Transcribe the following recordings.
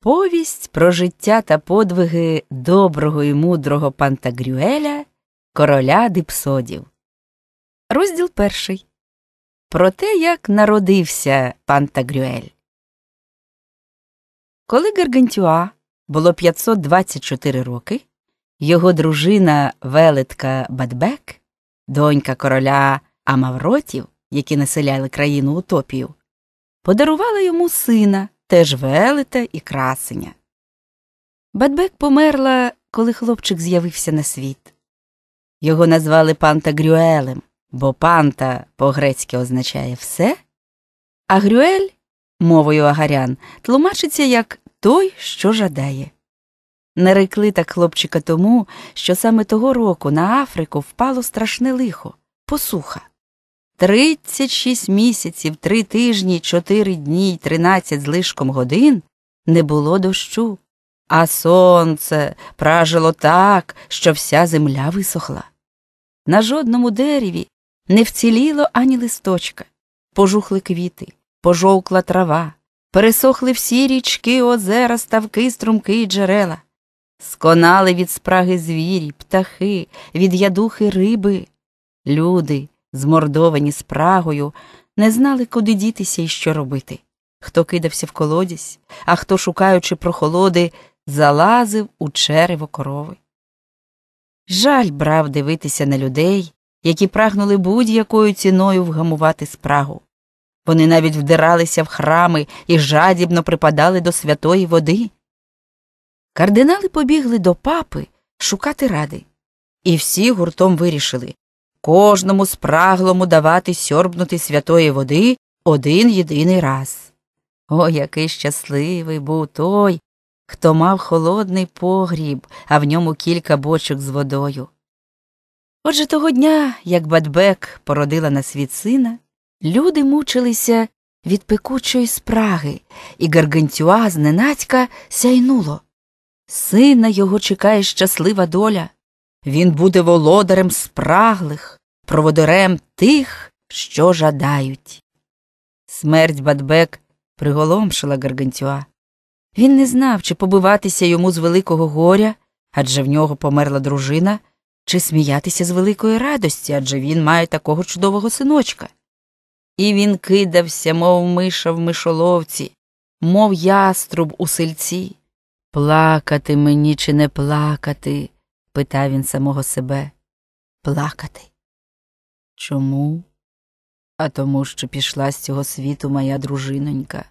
Повість про життя та подвиги доброго і мудрого Пантагрюеля, короля дипсодів. Розділ перший. Про те, як народився Пантагрюель. Коли Гаргантюа було 524 роки, його дружина Велетка Бадбек, донька короля Амавротів, які населяли країну утопію, подарувала йому сина теж велета і красеня. Бадбек померла, коли хлопчик з'явився на світ. Його назвали панта Грюелем, бо панта по грецьки означає все, а Грюель, мовою агарян, тлумачиться як той, що жадає. Нарекли так хлопчика тому, що саме того року на Африку впало страшне лихо, посуха. Тридцять шість місяців, три тижні, чотири дні й тринадцять злишком годин не було дощу, а сонце пражило так, що вся земля висохла. На жодному дереві не вціліло ані листочка. Пожухли квіти, пожовкла трава, пересохли всі річки, озера, ставки, струмки й джерела. Сконали від спраги звірі, птахи, від ядухи риби. Люди змордовані спрагою, не знали, куди дітися і що робити. Хто кидався в колодязь, а хто, шукаючи прохолоди, залазив у черево корови. Жаль брав дивитися на людей, які прагнули будь-якою ціною вгамувати спрагу. Вони навіть вдиралися в храми і жадібно припадали до святої води. Кардинали побігли до папи шукати ради, і всі гуртом вирішили, кожному спраглому давати сьорбнути святої води один єдиний раз. О, який щасливий був той, хто мав холодний погріб, а в ньому кілька бочок з водою. Отже того дня, як Бадбек породила на світ сина, люди мучилися від пекучої спраги, і гаргантюа зненацька сяйнуло. Сина його чекає щаслива доля. Він буде володарем спраглих, проводарем тих, що жадають. Смерть Бадбек приголомшила Гаргантюа. Він не знав, чи побиватися йому з великого горя, адже в нього померла дружина, чи сміятися з великої радості, адже він має такого чудового синочка. І він кидався, мов миша в мишоловці, мов яструб у сельці. Плакати мені чи не плакати питав він самого себе, плакати. Чому? А тому, що пішла з цього світу моя дружинонька.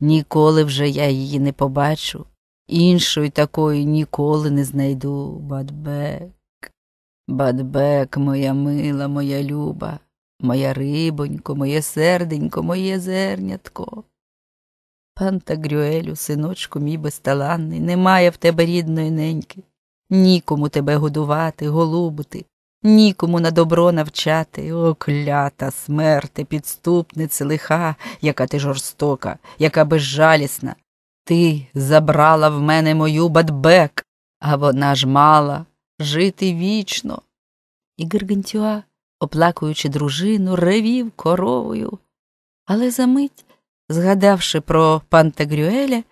Ніколи вже я її не побачу, іншої такої ніколи не знайду. Бадбек, бадбек, моя мила, моя люба, моя рибонько, моє серденько, моє зернятко. Пан Пантагрюелю, синочку мій безталанний, немає в тебе рідної неньки. Нікому тебе годувати, голубити, нікому на добро навчати. О, клята смерти, підступниці лиха, яка ти жорстока, яка безжалісна. Ти забрала в мене мою бадбек, а вона ж мала жити вічно. І Гергентюа, оплакуючи дружину, ревів коровою. Але за мить, згадавши про Пантагрюеля,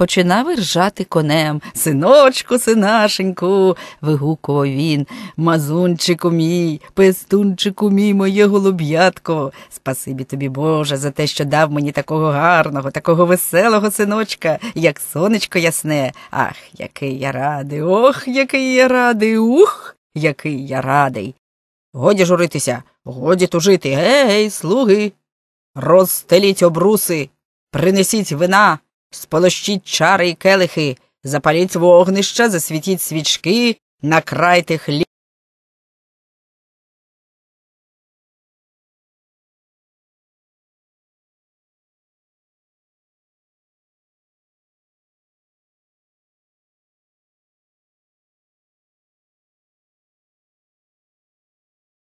починав ржати конем. Синочку, синашеньку, вигукував він. Мазунчику мій, пестунчику мій, моє голуб'ятко. Спасибі тобі, Боже, за те, що дав мені такого гарного, такого веселого синочка, як сонечко ясне. Ах, який я радий, ох, який я радий, ух, який я радий. Годі журитися, годі тужити, гей, слуги. Розстеліть обруси, принесіть вина. Сполощіть чари й келихи, запаліть вогнища, засвітіть свічки, накрайте хліб.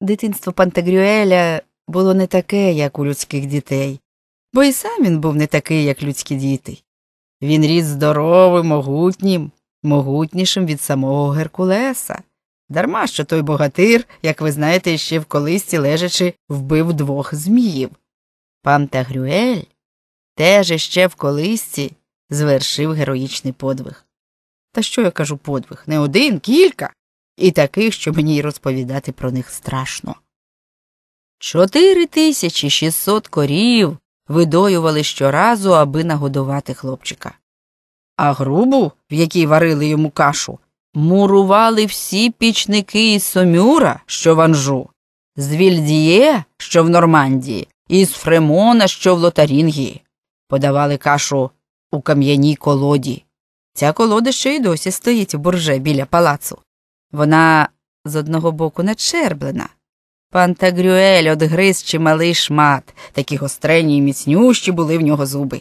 Дитинство Пантагрюеля було не таке, як у людських дітей, бо і сам він був не такий, як людські діти. Він ріс здоровим, могутнім, могутнішим від самого Геркулеса. Дарма що той богатир, як ви знаєте, ще в колисці лежачи, вбив двох зміїв. Пан Тагрюель теж іще в колисці звершив героїчний подвиг. Та що я кажу подвиг? Не один, кілька, і таких, що мені й розповідати про них страшно. Чотири тисячі шістсот корів видоювали щоразу, аби нагодувати хлопчика. А грубу, в якій варили йому кашу, мурували всі пічники із Сомюра, що в Анжу, з Вільдіє, що в Нормандії, із Фремона, що в Лотарінгії. Подавали кашу у кам'яній колоді. Ця колода ще й досі стоїть у бурже біля палацу. Вона з одного боку начерблена. Пантагрюель одгриз чималий шмат, такі гострені й міцнющі були в нього зуби.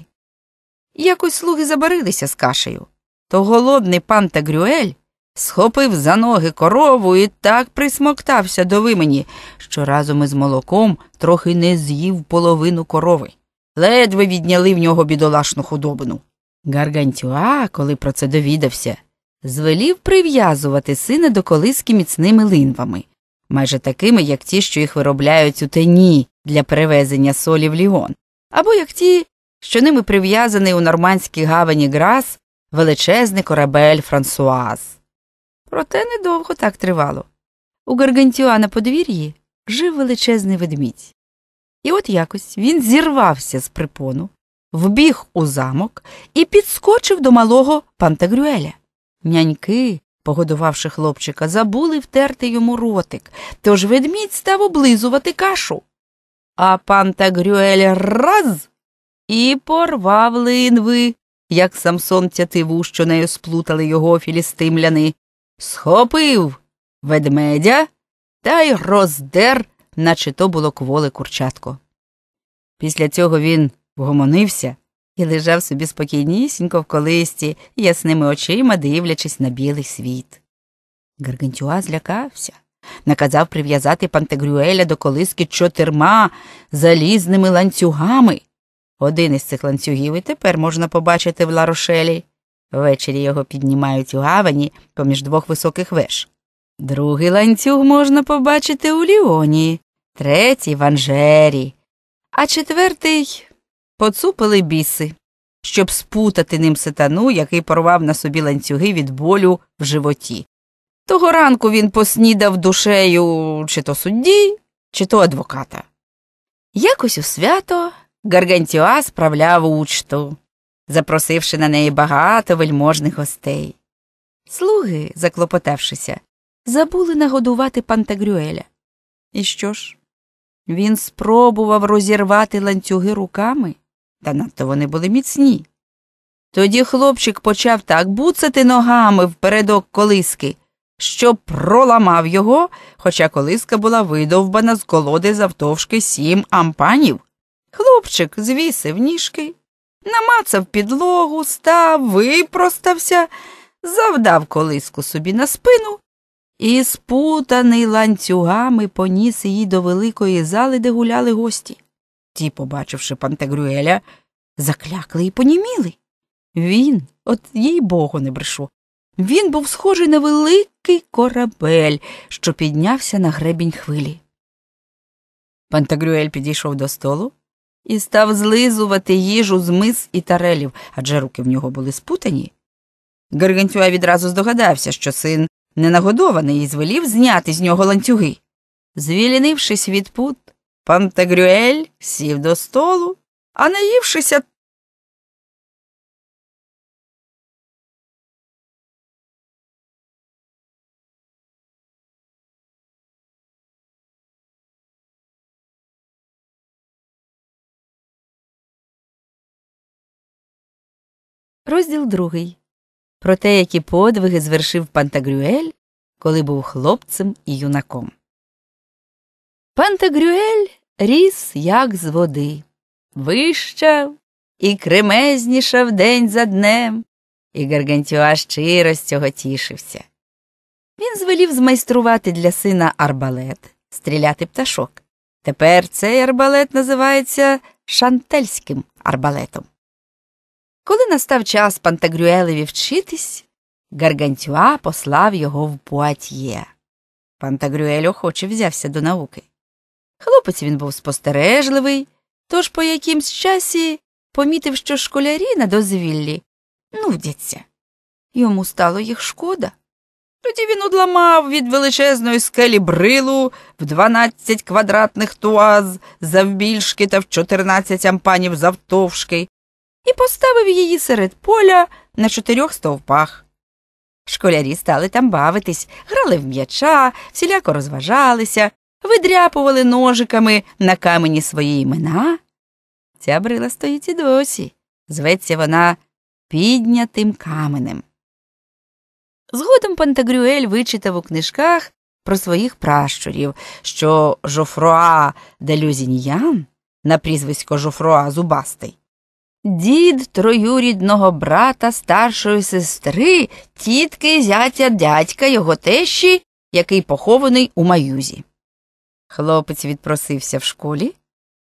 Якось слуги забарилися з кашею, то голодний Пантагрюель схопив за ноги корову і так присмоктався до вимені, що разом із молоком трохи не з'їв половину корови. Ледве відняли в нього бідолашну худобину. Гаргантюа, коли про це довідався, звелів прив'язувати сина до колиски міцними линвами майже такими, як ті, що їх виробляють у тені для перевезення солі в лігон, або як ті, що ними прив'язаний у нормандській гавані Грас величезний корабель Франсуаз. Проте недовго так тривало. У Гаргантюа на подвір'ї жив величезний ведмідь. І от якось він зірвався з припону, вбіг у замок і підскочив до малого Пантагрюеля. Няньки погодувавши хлопчика, забули втерти йому ротик, тож ведмідь став облизувати кашу. А пан Тагрюель раз і порвав линви, як Самсон тятиву, що нею сплутали його філістимляни, схопив ведмедя та й роздер, наче то було кволе курчатко. Після цього він вгомонився і лежав собі спокійнісінько в колисті, ясними очима дивлячись на білий світ. Гаргантюа злякався, наказав прив'язати Пантегрюеля до колиски чотирма залізними ланцюгами. Один із цих ланцюгів і тепер можна побачити в ларошелі. Ввечері його піднімають у гавані поміж двох високих веж. Другий ланцюг можна побачити у Ліоні, третій в Анжері, а четвертий поцупили біси, щоб спутати ним сатану, який порвав на собі ланцюги від болю в животі. Того ранку він поснідав душею чи то судді, чи то адвоката. Якось у свято Гаргантюа справляв учту, запросивши на неї багато вельможних гостей. Слуги, заклопотавшися, забули нагодувати Пантагрюеля. І що ж? Він спробував розірвати ланцюги руками, та надто вони були міцні. Тоді хлопчик почав так буцати ногами впередок колиски, що проламав його, хоча колиска була видовбана з колоди завтовшки сім ампанів. Хлопчик звісив ніжки, намацав підлогу, став, випростався, завдав колиску собі на спину і, спутаний ланцюгами, поніс її до великої зали, де гуляли гості. Ті, побачивши Пантегрюеля, заклякли і поніміли. Він, от їй богу, не брешу. Він був схожий на великий корабель, що піднявся на гребінь хвилі. Пантагрюель підійшов до столу і став злизувати їжу з мис і тарелів, адже руки в нього були спутані. Гаргантюа відразу здогадався, що син ненагодований і звелів зняти з нього ланцюги. Звільнившись від пут, Пантагрюель сів до столу, а наївшися. Розділ другий. Про те, які подвиги звершив Пантагрюель, коли був хлопцем і юнаком. Пантагрюель ріс, як з води, вищав і кремезнішав день за днем, і Гаргантюа щиро з цього тішився. Він звелів змайструвати для сина арбалет, стріляти пташок. Тепер цей арбалет називається шантельським арбалетом. Коли настав час Пантагрюелеві вчитись, Гаргантюа послав його в Пуатьє. Пантагрюель охоче взявся до науки. Хлопець він був спостережливий, тож по якимсь часі помітив, що школярі на дозвіллі нудяться. Йому стало їх шкода. Тоді він одламав від величезної скелі брилу в 12 квадратних туаз завбільшки та в 14 ампанів завтовшки і поставив її серед поля на чотирьох стовпах. Школярі стали там бавитись, грали в м'яча, всіляко розважалися, видряпували ножиками на камені свої імена. Ця брила стоїть і досі. Зветься вона піднятим каменем. Згодом Пантагрюель вичитав у книжках про своїх пращурів, що Жофруа де Люзіньян, на прізвисько Жофруа Зубастий, дід троюрідного брата старшої сестри, тітки зятя дядька його тещі, який похований у маюзі. Хлопець відпросився в школі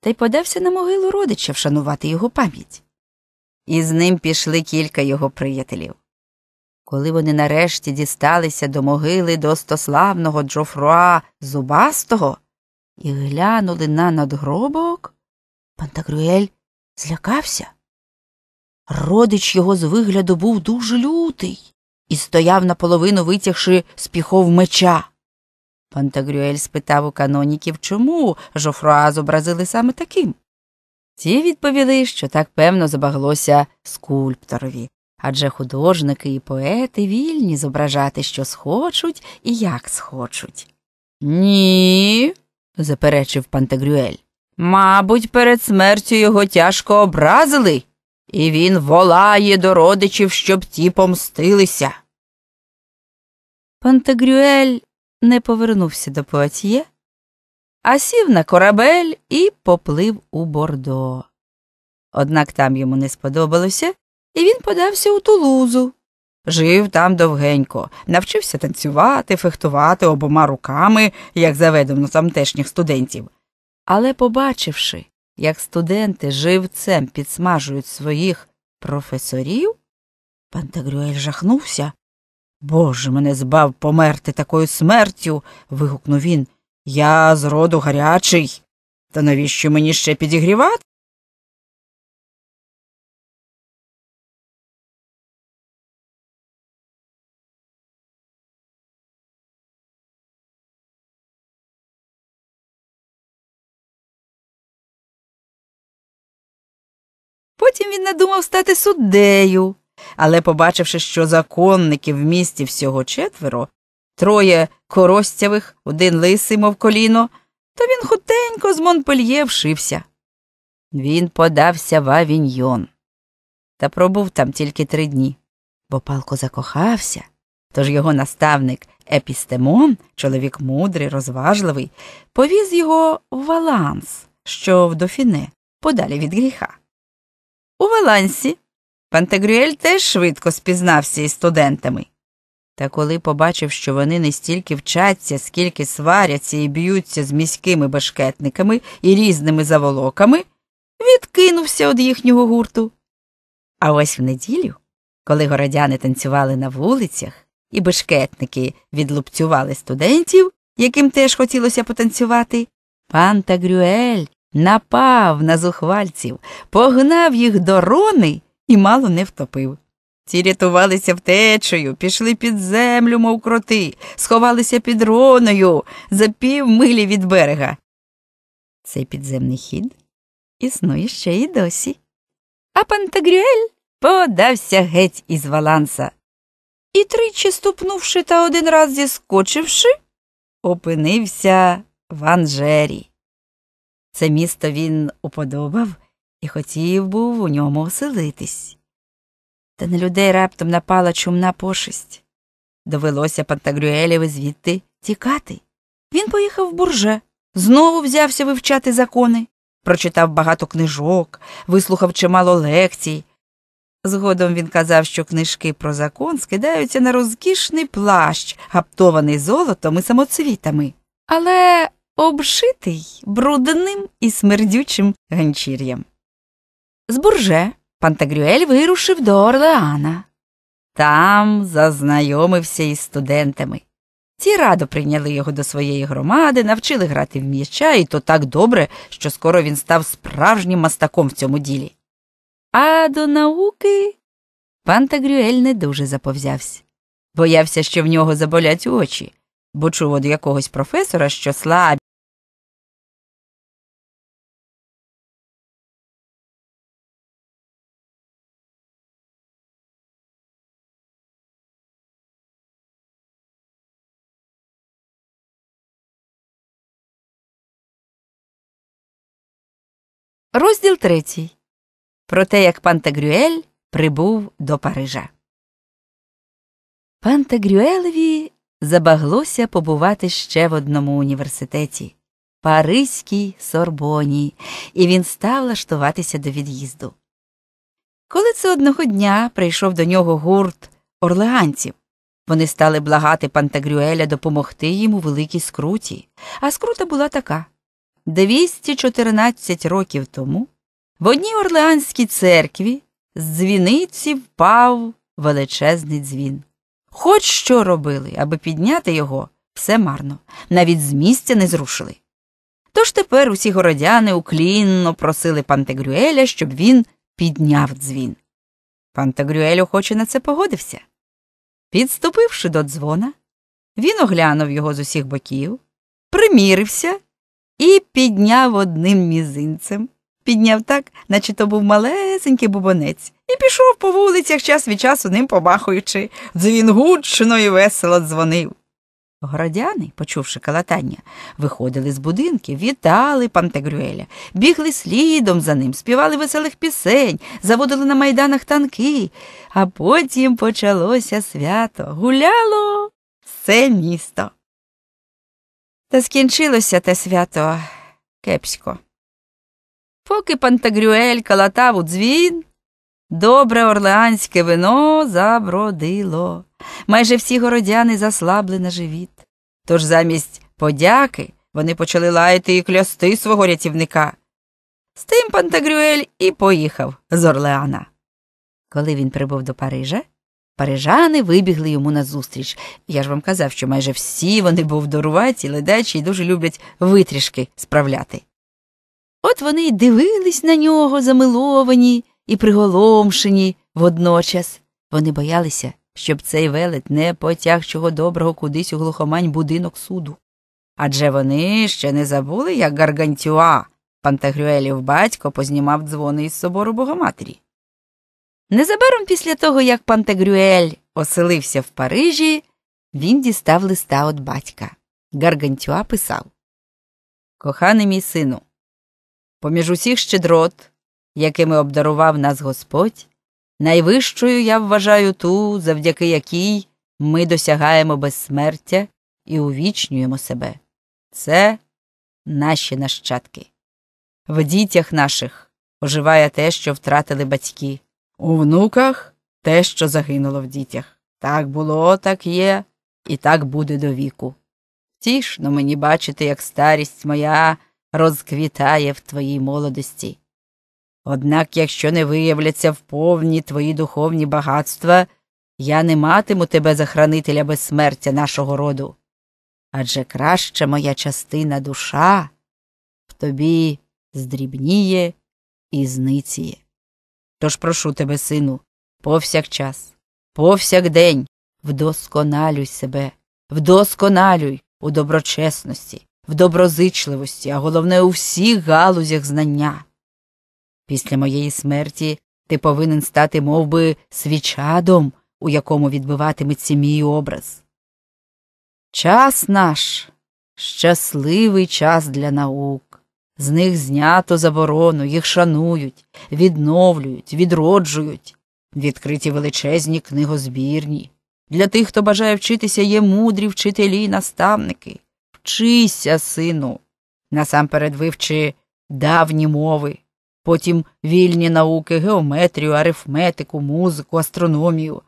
та й подався на могилу родича вшанувати його пам'ять. І з ним пішли кілька його приятелів. Коли вони нарешті дісталися до могили достославного Джофруа Зубастого і глянули на надгробок, Пантагрюель злякався. Родич його з вигляду був дуже лютий і стояв наполовину витягши з піхов меча. Пантагрюель спитав у каноніків, чому Жофруа зобразили саме таким. Ті відповіли, що так певно забаглося скульпторові, адже художники і поети вільні зображати, що схочуть і як схочуть. Ні, заперечив Пантагрюель. Мабуть, перед смертю його тяжко образили, і він волає до родичів, щоб ті помстилися. Пантагрюель не повернувся до Пуатьє, а сів на корабель і поплив у Бордо. Однак там йому не сподобалося, і він подався у тулузу. Жив там довгенько, навчився танцювати, фехтувати обома руками, як заведено тамтешніх студентів. Але, побачивши, як студенти живцем підсмажують своїх професорів, Пантагрюель жахнувся Боже, мене збав померти такою смертю. вигукнув він. Я з роду гарячий. Та навіщо мені ще підігрівати? Потім він надумав стати суддею але, побачивши, що законників в місті всього четверо, троє коростявих, один лисий, мов коліно, то він хутенько з Монпельє вшився. Він подався в авіньйон. Та пробув там тільки три дні, бо палко закохався, тож його наставник Епістемон, чоловік мудрий, розважливий, повіз його в Валанс, що в дофіне, подалі від гріха. У Валансі Пантегрюель теж швидко спізнався із студентами. Та коли побачив, що вони не стільки вчаться, скільки сваряться і б'ються з міськими башкетниками і різними заволоками, відкинувся від їхнього гурту. А ось в неділю, коли городяни танцювали на вулицях, і бешкетники відлупцювали студентів, яким теж хотілося потанцювати, пан Тагрюель напав на зухвальців, погнав їх до рони і мало не втопив. Ті рятувалися втечею, пішли під землю, мов кроти, сховалися під роною за пів милі від берега. Цей підземний хід існує ще й досі. А Пантагрюель подався геть із валанса. І тричі ступнувши та один раз зіскочивши, опинився в Анжері. Це місто він уподобав і хотів був у ньому оселитись. Та на людей раптом напала чумна пошесть. Довелося Пантагрюелєві звідти тікати. Він поїхав в бурже, знову взявся вивчати закони, прочитав багато книжок, вислухав чимало лекцій. Згодом він казав, що книжки про закон скидаються на розкішний плащ, гаптований золотом і самоцвітами, але обшитий брудним і смердючим ганчір'ям. З бурже Пантагрюель вирушив до Орлеана. Там зазнайомився із студентами. Ці радо прийняли його до своєї громади, навчили грати в м'яча, і то так добре, що скоро він став справжнім мастаком в цьому ділі. А до науки Пантагрюель не дуже заповзявся. Боявся, що в нього заболять очі, бо чув від якогось професора, що слабі. Розділ третій. Про те, як Пантагрюель прибув до Парижа. Пантагрюелеві забаглося побувати ще в одному університеті Паризькій Сорбоні, і він став лаштуватися до від'їзду. Коли це одного дня прийшов до нього гурт орлеанців, вони стали благати Пантагрюеля допомогти їм у великій скруті, а скрута була така. 214 років тому в одній Орлеанській церкві з дзвіниці впав величезний дзвін. Хоч що робили, аби підняти його, все марно, навіть з місця не зрушили. Тож тепер усі городяни уклінно просили Пантегрюеля, щоб він підняв дзвін. Пантагрюель охоче на це погодився. Підступивши до дзвона, він оглянув його з усіх боків, примірився і підняв одним мізинцем. Підняв так, наче то був малесенький бубонець, і пішов по вулицях час від часу ним помахуючи. Дзвін гучно і весело дзвонив. Городяни, почувши калатання, виходили з будинків, вітали Пантегрюеля, бігли слідом за ним, співали веселих пісень, заводили на майданах танки, а потім почалося свято. Гуляло все місто. Та скінчилося те свято кепсько. Поки Пантагрюель калатав у дзвін, добре орлеанське вино забродило. Майже всі городяни заслабли на живіт. Тож замість подяки вони почали лаяти і клясти свого рятівника. З тим Пантагрюель і поїхав з Орлеана. Коли він прибув до Парижа, Парижани вибігли йому назустріч. Я ж вам казав, що майже всі вони бовдоруваті, ледачі і дуже люблять витрішки справляти. От вони й дивились на нього, замиловані і приголомшені водночас. Вони боялися, щоб цей велет не потяг чого доброго кудись у глухомань будинок суду. Адже вони ще не забули, як Гаргантюа, Пантагрюелів батько познімав дзвони із собору Богоматері. Незабаром після того, як Пантегрюель оселився в Парижі, він дістав листа від батька. Гаргантюа писав Коханий мій сину, поміж усіх щедрот, якими обдарував нас Господь, найвищою я вважаю ту, завдяки якій ми досягаємо безсмертя і увічнюємо себе. Це наші нащадки. В дітях наших оживає те, що втратили батьки. У внуках те, що загинуло в дітях. Так було, так є, і так буде до віку. Тішно мені бачити, як старість моя розквітає в твоїй молодості. Однак, якщо не виявляться в повні твої духовні багатства, я не матиму тебе за хранителя безсмертя нашого роду. Адже краща моя частина душа в тобі здрібніє і зниціє. Тож прошу тебе, сину, повсякчас, повсякдень вдосконалюй себе, вдосконалюй у доброчесності, в доброзичливості, а головне у всіх галузях знання. Після моєї смерті ти повинен стати мов би, свічадом, у якому відбиватиметься мій образ. Час наш щасливий час для наук. З них знято заборону, їх шанують, відновлюють, відроджують. Відкриті величезні книгозбірні. Для тих, хто бажає вчитися, є мудрі вчителі і наставники. Вчися, сину. Насамперед вивчи давні мови, потім вільні науки, геометрію, арифметику, музику, астрономію.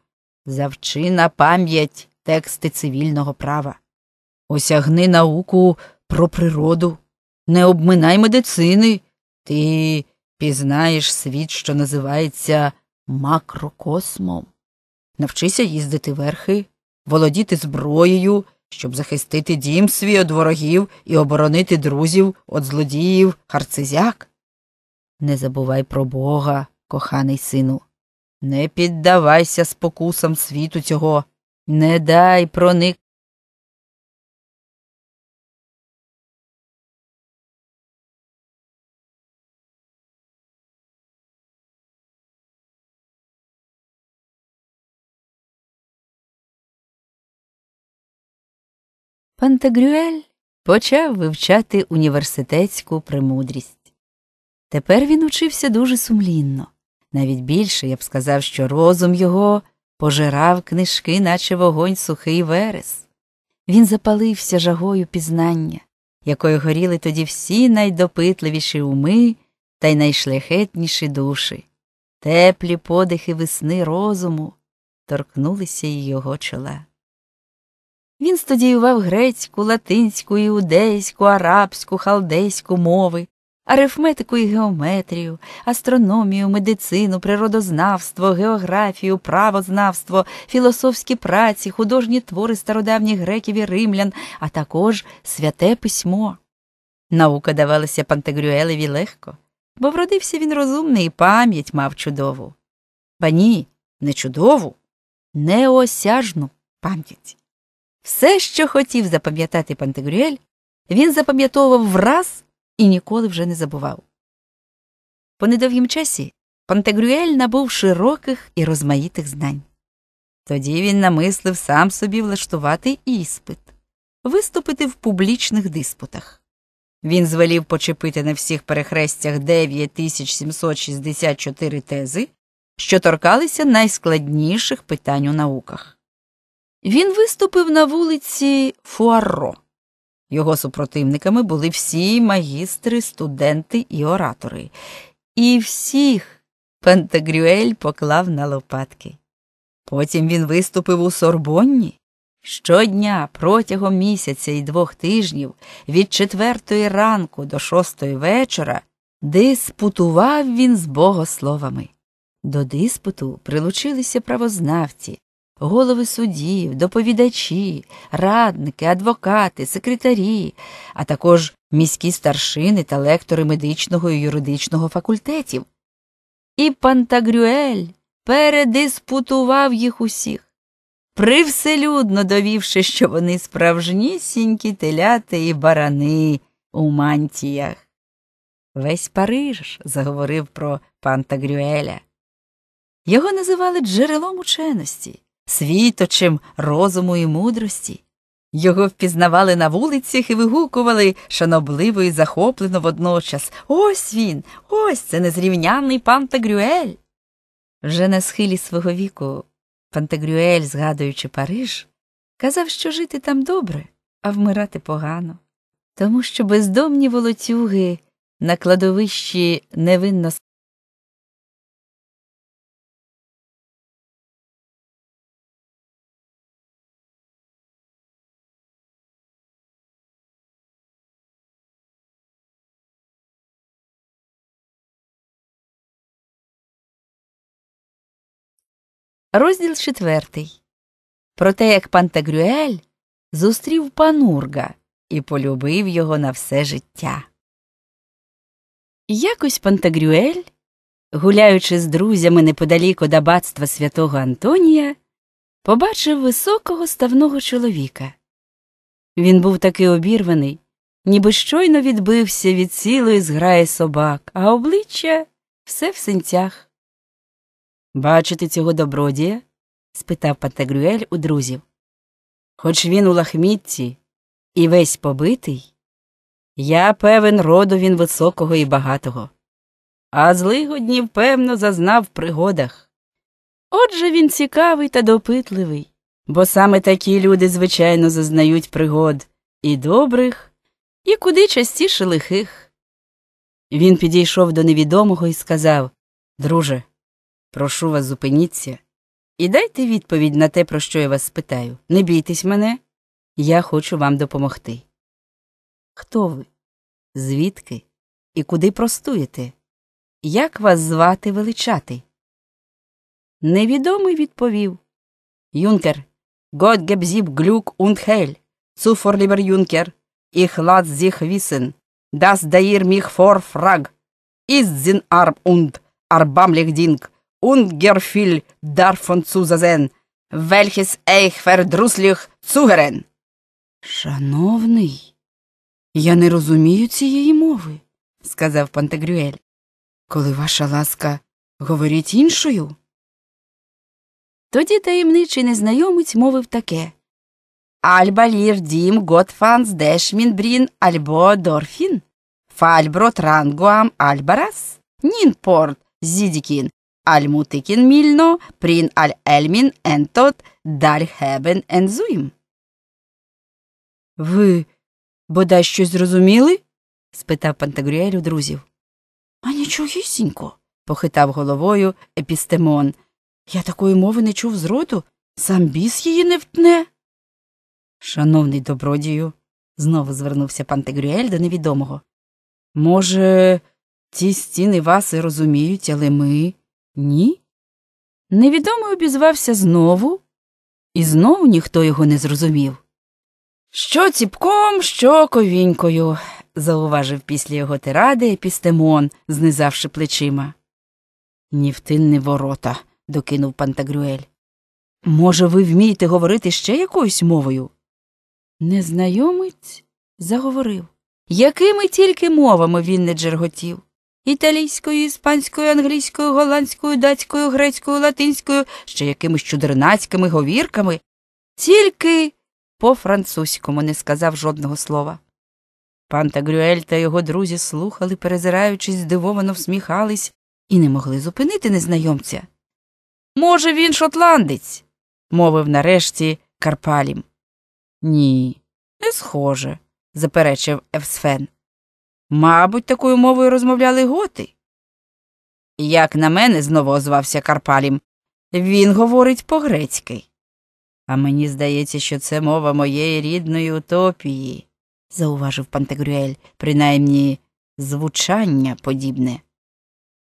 Завчи на пам'ять тексти цивільного права. Осягни науку про природу не обминай медицини, ти пізнаєш світ, що називається макрокосмом. Навчися їздити верхи, володіти зброєю, щоб захистити дім свій від ворогів і оборонити друзів від злодіїв харцизяк. Не забувай про Бога, коханий сину. Не піддавайся спокусам світу цього, не дай проник Пантегрюель почав вивчати університетську премудрість. Тепер він учився дуже сумлінно. Навіть більше я б сказав, що розум його пожирав книжки, наче вогонь сухий верес. Він запалився жагою пізнання, якою горіли тоді всі найдопитливіші уми та й найшляхетніші душі. Теплі подихи весни розуму торкнулися й його чола. Він студіював грецьку, латинську, іудейську, арабську, халдейську мови, арифметику і геометрію, астрономію, медицину, природознавство, географію, правознавство, філософські праці, художні твори стародавніх греків і римлян, а також святе письмо. Наука давалася Пантегрюелеві легко, бо вродився він розумний і пам'ять мав чудову. Ба ні, не чудову, неосяжну пам'ять. Все, що хотів запам'ятати Пантегрюель, він запам'ятовував враз і ніколи вже не забував. По недовгім часі Пантегрюель набув широких і розмаїтих знань. Тоді він намислив сам собі влаштувати іспит, виступити в публічних диспутах. Він звелів почепити на всіх перехрестях 9764 тези, що торкалися найскладніших питань у науках. Він виступив на вулиці Фуарро. Його супротивниками були всі магістри, студенти і оратори. І всіх Пантагрюель поклав на лопатки. Потім він виступив у Сорбонні. Щодня протягом місяця і двох тижнів від четвертої ранку до шостої вечора диспутував він з богословами. До диспуту прилучилися правознавці, голови судів, доповідачі, радники, адвокати, секретарі, а також міські старшини та лектори медичного і юридичного факультетів. І Пантагрюель передиспутував їх усіх, привселюдно довівши, що вони справжнісінькі теляти і барани у мантіях. Весь Париж заговорив про Пантагрюеля. Його називали джерелом ученості світочем розуму і мудрості. Його впізнавали на вулицях і вигукували шанобливо і захоплено водночас. Ось він, ось це незрівнянний Пантагрюель. Вже на схилі свого віку Пантагрюель, згадуючи Париж, казав, що жити там добре, а вмирати погано, тому що бездомні волоцюги на кладовищі невинно Розділ четвертий. Про те, як Пантагрюель зустрів панурга і полюбив його на все життя. Якось Пантагрюель, гуляючи з друзями неподалік од аббатства святого Антонія, побачив високого ставного чоловіка. Він був такий обірваний, ніби щойно відбився від цілої зграї собак, а обличчя все в синцях. Бачите цього добродія? спитав Пантагрюель у друзів. Хоч він у лахмітці і весь побитий, я певен, роду він високого і багатого. А злигоднів, певно, зазнав в пригодах. Отже він цікавий та допитливий, бо саме такі люди, звичайно, зазнають пригод і добрих, і куди частіше лихих. Він підійшов до невідомого і сказав Друже, Прошу вас, зупиніться і дайте відповідь на те, про що я вас спитаю. Не бійтесь мене, я хочу вам допомогти. Хто ви? Звідки? І куди простуєте? Як вас звати величати? Невідомий відповів Юнкер. Гот гебзіб глюк und хель. Цуфор лібер Юнкер. Ich lad зіх wissen, Das dair mich vor Frag. Ist зін арб und arbamlich ding ungefähr davon zu sehen, welches ich verdrüsslich zuhören. Шановний, я не розумію цієї мови, сказав Пантегрюель. Коли ваша ласка говоріть іншою. Тоді таємничий незнайомець мовив таке Альбалір дім готфанс дешмінбрін, брін альбо дорфін, фальбро трангуам альбарас, нінпорт зідікін Almutikin milno prin al elmin entot dar heben enzuim. Ви бодай щось зрозуміли? спитав Пантагрюель у друзів. А нічогісінько, похитав головою епістемон. Я такої мови не чув зроду, сам біс її не втне. Шановний добродію, знову звернувся Пантегрюель до невідомого. Може, ті стіни вас і розуміють, але ми. Ні. Невідомий обізвався знову, і знову ніхто його не зрозумів. Що ціпком, що ковінькою, зауважив після його тиради епістемон, знизавши плечима. Ні в не ворота, докинув Пантагрюель. Може, ви вмієте говорити ще якоюсь мовою? Незнайомець заговорив. Якими тільки мовами він не джерготів? італійською, іспанською, англійською, голландською, датською, грецькою, латинською, ще якимись чудернацькими говірками, тільки по французькому не сказав жодного слова. Пан Тагрюель та його друзі слухали, перезираючись, здивовано всміхались і не могли зупинити незнайомця. Може, він шотландець, мовив нарешті Карпалім. Ні, не схоже, заперечив Евсфен. Мабуть, такою мовою розмовляли готи. Як на мене, знову озвався Карпалім, він говорить по-грецьки. А мені здається, що це мова моєї рідної утопії, зауважив Пантегрюель, принаймні звучання подібне.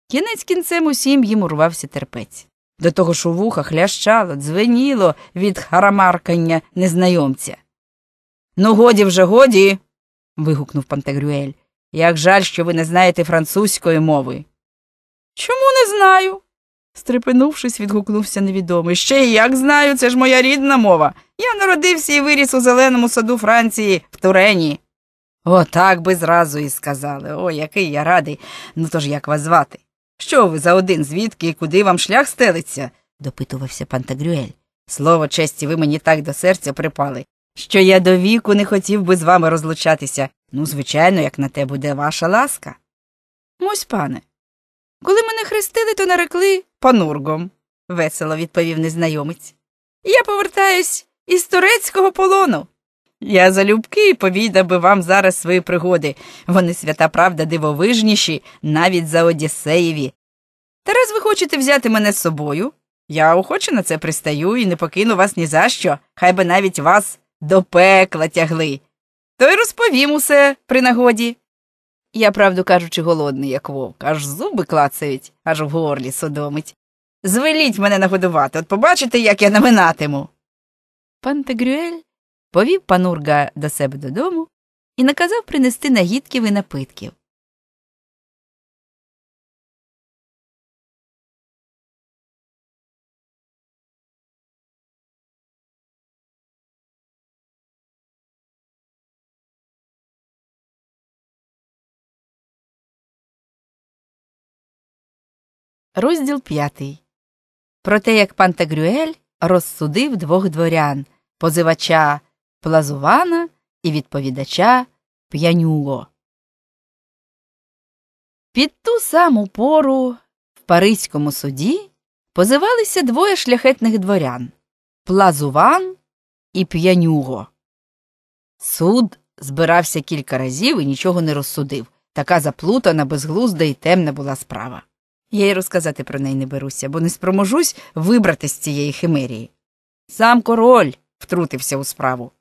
Кінець кінцем усім їм урвався терпець. До того ж у вухах лящало, дзвеніло від харамаркання незнайомця. Ну, годі вже годі. вигукнув Пантегрюель. Як жаль, що ви не знаєте французької мови. Чому не знаю? стрепенувшись, відгукнувся невідомий. Ще й як знаю, це ж моя рідна мова. Я народився і виріс у зеленому саду Франції в Турені. Отак би зразу і сказали. О, який я радий. Ну то ж як вас звати? Що ви за один, звідки і куди вам шлях стелиться? допитувався Пантагрюель. Слово честі, ви мені так до серця припали що я до віку не хотів би з вами розлучатися. Ну, звичайно, як на те буде ваша ласка. Мось, пане. Коли мене хрестили, то нарекли панургом, весело відповів незнайомець. Я повертаюсь із турецького полону. Я залюбки повідав би вам зараз свої пригоди. Вони свята правда дивовижніші навіть за Одіссеєві. Та раз ви хочете взяти мене з собою, я охоче на це пристаю і не покину вас ні за що, хай би навіть вас до пекла тягли, то й розповім усе при нагоді. Я, правду кажучи, голодний, як вовк, аж зуби клацають, аж в горлі содомить. Звеліть мене нагодувати, от побачите, як я наминатиму. Пан Пантегрюель повів панурга до себе додому і наказав принести нагідків і напитків. Розділ п'ятий. Про те, як Пантагрюель розсудив двох дворян позивача Плазувана і відповідача П'янюло. Під ту саму пору в Паризькому суді позивалися двоє шляхетних дворян Плазуван і П'янюго. Суд збирався кілька разів і нічого не розсудив. Така заплутана, безглузда і темна була справа. Я й розказати про неї не беруся, бо не спроможусь вибрати з цієї химерії. Сам король втрутився у справу.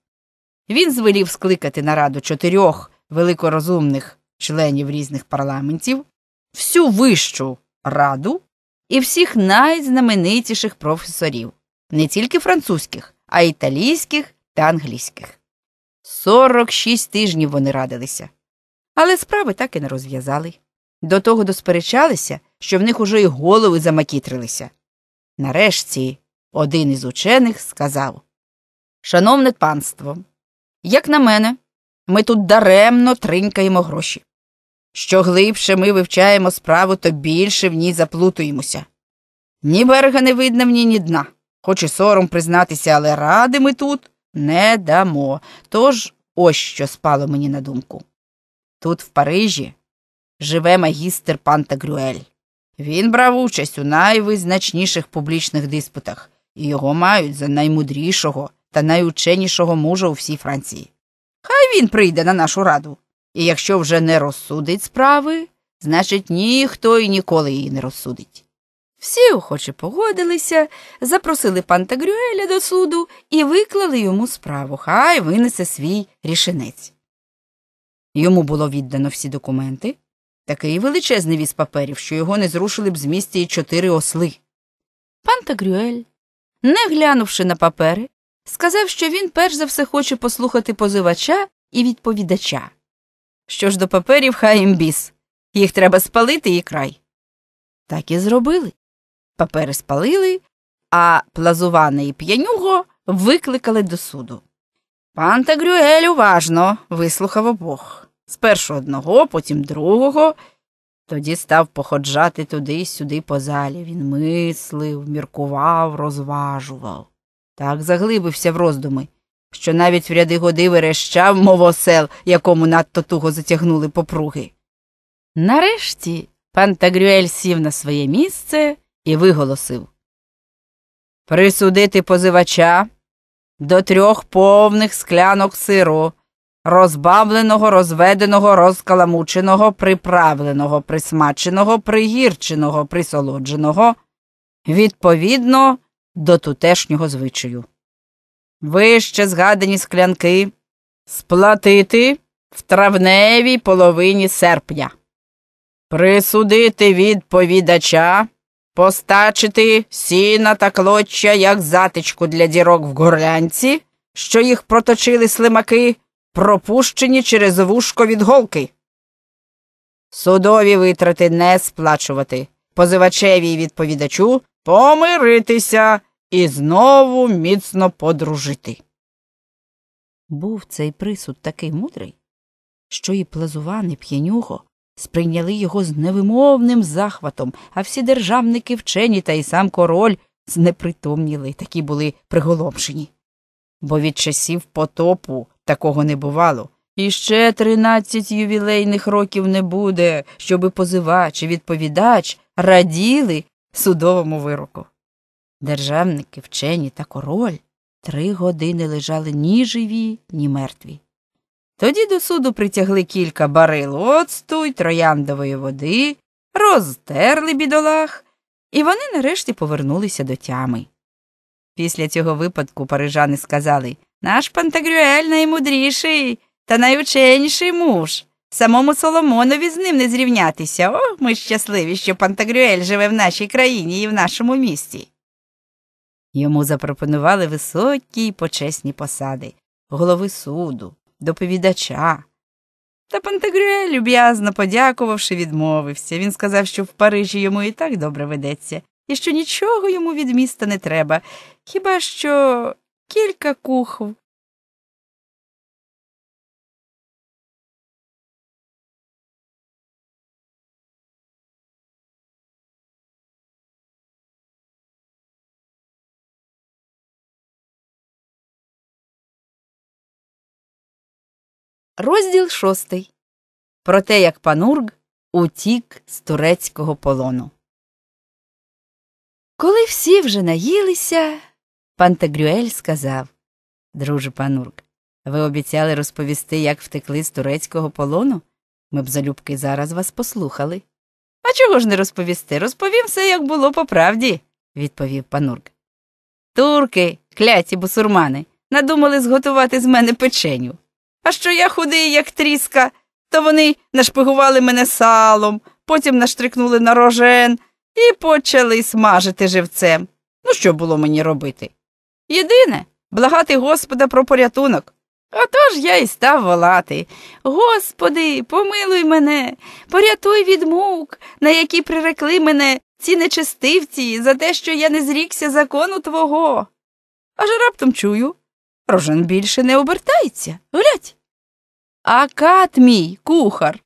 Він звелів скликати на раду чотирьох великорозумних членів різних парламентів, всю вищу раду і всіх найзнаменитіших професорів, не тільки французьких, а й італійських та англійських. 46 тижнів вони радилися. Але справи так і не розв'язали. До того досперечалися що в них уже й голови замакітрилися. Нарешті один із учених сказав Шановне панство, як на мене, ми тут даремно тринкаємо гроші. Що глибше ми вивчаємо справу, то більше в ній заплутуємося. Ні берега не видно в ній, ні дна. Хоч і сором признатися, але ради ми тут не дамо. Тож ось що спало мені на думку. Тут, в Парижі, живе магістр пан Тагрюель. Він брав участь у найвизначніших публічних диспутах, і його мають за наймудрішого та найученішого мужа у всій Франції. Хай він прийде на нашу раду, і якщо вже не розсудить справи, значить, ніхто і ніколи її не розсудить. Всі охоче погодилися, запросили Пантагрюеля до суду і виклали йому справу, хай винесе свій рішенець. Йому було віддано всі документи. Такий величезний віз паперів, що його не зрушили б з місця і чотири осли. Пан Тагрюель, не глянувши на папери, сказав, що він перш за все хоче послухати позивача і відповідача. Що ж до паперів, хай їм біс. Їх треба спалити і край. Так і зробили. Папери спалили, а плазуване і п'янюго викликали до суду. Пан Тагрюель уважно вислухав обох. Спершу одного, потім другого. Тоді став походжати туди й сюди по залі. Він мислив, міркував, розважував. Так заглибився в роздуми, що навіть в ряди годи верещав, мов осел, якому надто туго затягнули попруги. Нарешті пан Тагрюель сів на своє місце і виголосив Присудити позивача до трьох повних склянок сиру розбавленого, розведеного, розкаламученого, приправленого, присмаченого, пригірченого, присолодженого, відповідно до тутешнього звичаю. Вище згадані склянки сплатити в травневій половині серпня, присудити відповідача, постачити сіна та клоччя як затичку для дірок в горлянці, що їх проточили слимаки пропущені через вушко від голки. Судові витрати не сплачувати. Позивачеві й відповідачу помиритися і знову міцно подружити. Був цей присуд такий мудрий, що і плазуваний п'янюго сприйняли його з невимовним захватом, а всі державники вчені та й сам король знепритомніли, такі були приголомшені. Бо від часів потопу Такого не бувало. І ще тринадцять ювілейних років не буде, щоби позивач і відповідач раділи судовому вироку. Державники, вчені та король три години лежали ні живі, ні мертві. Тоді до суду притягли кілька барил оцту й трояндової води, розтерли бідолах, і вони нарешті повернулися до тями. Після цього випадку парижани сказали наш Пантагрюель наймудріший та найученіший муж. Самому Соломонові з ним не зрівнятися. О, ми щасливі, що Пантагрюель живе в нашій країні і в нашому місті. Йому запропонували високі й почесні посади голови суду, доповідача. Та Пантагрюель, люб'язно подякувавши, відмовився. Він сказав, що в Парижі йому і так добре ведеться, і що нічого йому від міста не треба, хіба що кілька кухв. Розділ шостий. Про те, як Панург утік з турецького полону. Коли всі вже наїлися, пан Пантагрюель сказав Друже панурк, ви обіцяли розповісти, як втекли з турецького полону? Ми б залюбки зараз вас послухали. А чого ж не розповісти? Розповім все, як було по правді, відповів панурк. Турки, кляті бусурмани, надумали зготувати з мене печеню. А що я худий, як тріска, то вони нашпигували мене салом, потім наштрикнули на рожен і почали смажити живцем. Ну, що було мені робити? Єдине благати Господа про порятунок. Отож я й став волати. Господи, помилуй мене, порятуй від мук, на які прирекли мене ці нечестивці за те, що я не зрікся закону твого. Аж раптом чую рожен більше не обертається. Глядь. А кат мій, кухар,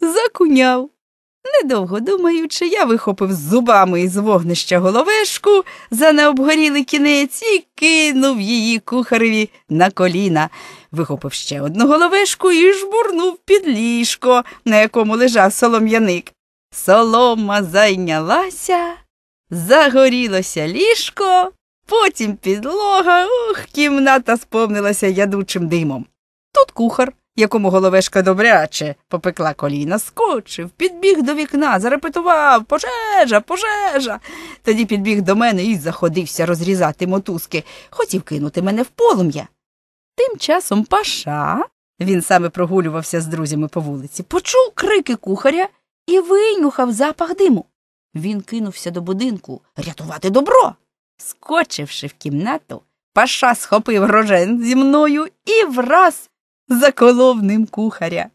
закуняв. Недовго думаючи, я вихопив зубами із вогнища головешку за необгорілий кінець і кинув її кухареві на коліна, вихопив ще одну головешку і жбурнув під ліжко, на якому лежав солом'яник. Солома зайнялася, загорілося ліжко, потім підлога, ух, кімната сповнилася ядучим димом. Тут кухар якому головешка добряче попекла коліна, скочив, підбіг до вікна, зарепетував пожежа, пожежа. Тоді підбіг до мене і заходився розрізати мотузки, хотів кинути мене в полум'я. Тим часом паша, він саме прогулювався з друзями по вулиці, почув крики кухаря і винюхав запах диму. Він кинувся до будинку рятувати добро. Скочивши в кімнату, паша схопив рожен зі мною і враз заколов ним кухаря.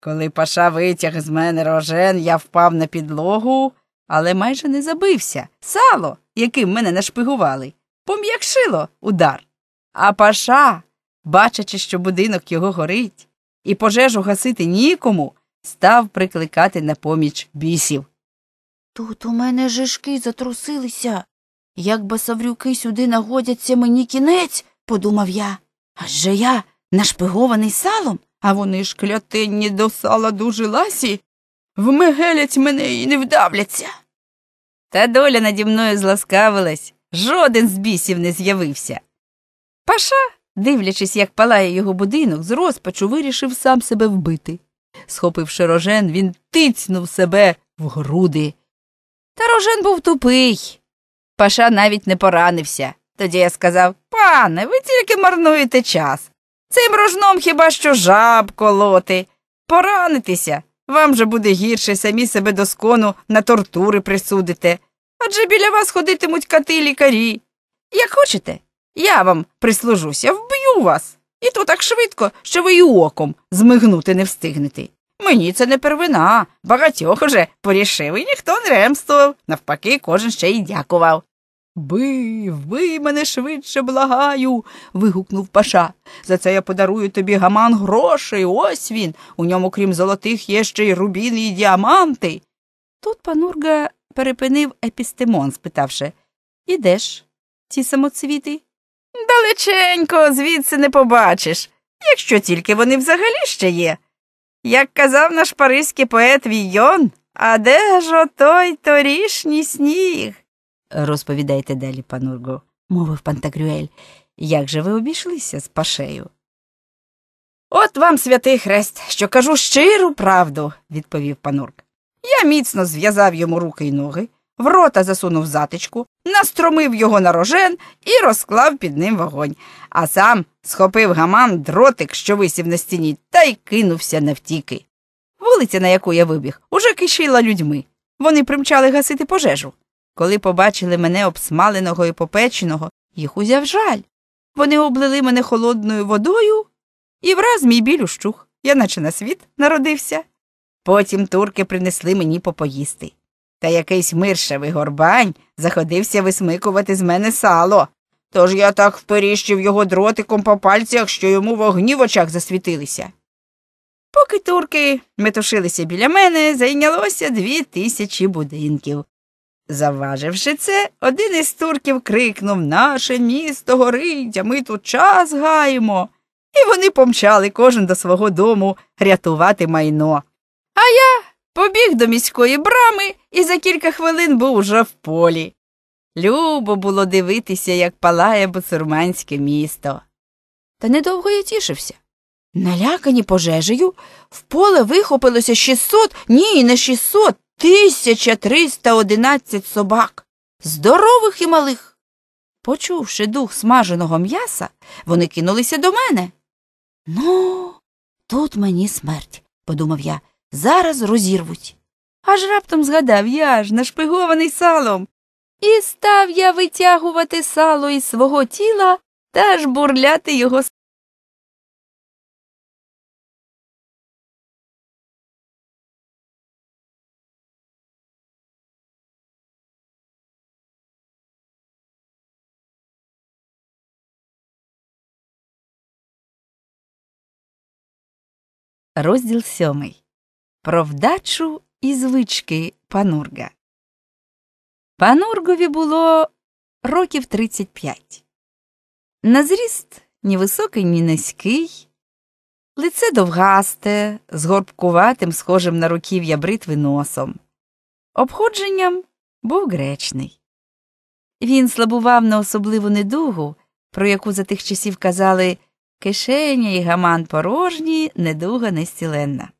Коли паша витяг з мене рожен, я впав на підлогу, але майже не забився. Сало, яким мене нашпигували, пом'якшило удар. А паша, бачачи, що будинок його горить, і пожежу гасити нікому, став прикликати на поміч бісів. Тут у мене жишки затрусилися. Як басаврюки сюди нагодяться мені кінець, подумав я. Адже я нашпигований салом, а вони ж клятинні до сала дуже ласі, вмигелять мене і не вдавляться. Та доля наді мною зласкавилась, жоден з бісів не з'явився. Паша, дивлячись, як палає його будинок, з розпачу вирішив сам себе вбити. Схопивши рожен, він тицьнув себе в груди. Та рожен був тупий. Паша навіть не поранився. Тоді я сказав Пане, ви тільки марнуєте час. Цим рожном хіба що жаб колоти. Поранитися. Вам же буде гірше самі себе до скону на тортури присудите. Адже біля вас ходитимуть кати лікарі. Як хочете, я вам прислужуся, вб'ю вас. І то так швидко, що ви й оком змигнути не встигнете. Мені це не первина, багатьох уже порішив, і ніхто не ремствував, навпаки, кожен ще й дякував. Бий, вбий мене швидше благаю. вигукнув паша. За це я подарую тобі гаман грошей. Ось він. У ньому, крім золотих, є ще й рубіни і діаманти. Тут панурга перепинив епістемон, спитавши І де ж ці самоцвіти? Далеченько, звідси не побачиш, якщо тільки вони взагалі ще є. Як казав наш паризький поет Війон, а де ж отой торішній сніг? Розповідайте далі, пан мовив Пантагрюель. Як же ви обійшлися з пашею? От вам святий хрест, що кажу щиру правду, відповів панурк. Я міцно зв'язав йому руки й ноги, в рота засунув затичку, настромив його на рожен і розклав під ним вогонь, а сам схопив гаман дротик, що висів на стіні, та й кинувся навтіки. Вулиця, на яку я вибіг, уже кишила людьми. Вони примчали гасити пожежу. Коли побачили мене обсмаленого і попеченого, їх узяв жаль. Вони облили мене холодною водою, і враз мій біль ущух, я наче на світ народився. Потім турки принесли мені попоїсти. Та якийсь миршевий горбань заходився висмикувати з мене сало. Тож я так вперіщив його дротиком по пальцях, що йому вогні в очах засвітилися. Поки турки метушилися біля мене, зайнялося дві тисячі будинків. Заваживши це, один із турків крикнув Наше місто горить, а ми тут час гаємо. І вони помчали кожен до свого дому рятувати майно. А я побіг до міської брами і за кілька хвилин був уже в полі. Любо було дивитися, як палає бусурманське місто. Та недовго я тішився. Налякані пожежею, в поле вихопилося 600, ні, не 600, 1311 собак, здорових і малих. Почувши дух смаженого м'яса, вони кинулися до мене. Ну, тут мені смерть, подумав я, зараз розірвуть. Аж раптом згадав я ж нашпигований салом. І став я витягувати сало із свого тіла та ж бурляти його Розділ сьомий. Про вдачу і звички панурга. Панургові було років 35. На зріст ні високий, ні низький, лице довгасте, з горбкуватим, схожим на руків'я бритви носом. Обходженням був гречний. Він слабував на особливу недугу, про яку за тих часів казали Кишеня і гаман порожні, недуга нестіленна.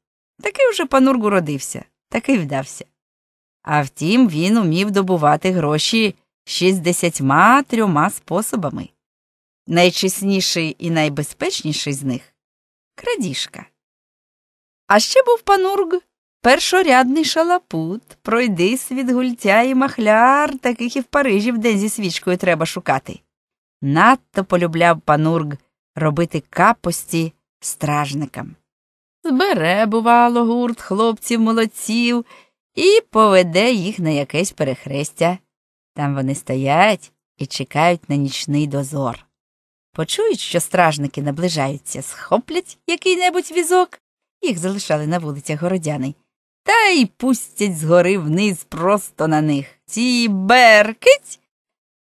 Такий уже панургу уродився, такий вдався. А втім, він умів добувати гроші шістдесятьма трьома способами. Найчесніший і найбезпечніший з них крадіжка. А ще був панург першорядний шалапут, пройди світ гультя і махляр, таких і в Парижі вдень зі свічкою треба шукати. Надто полюбляв панург робити капості стражникам. Збере, бувало, гурт хлопців молодців і поведе їх на якесь перехрестя. Там вони стоять і чекають на нічний дозор. Почують, що стражники наближаються, схоплять який небудь візок, їх залишали на вулицях городяни, та й пустять згори вниз просто на них. Ці беркить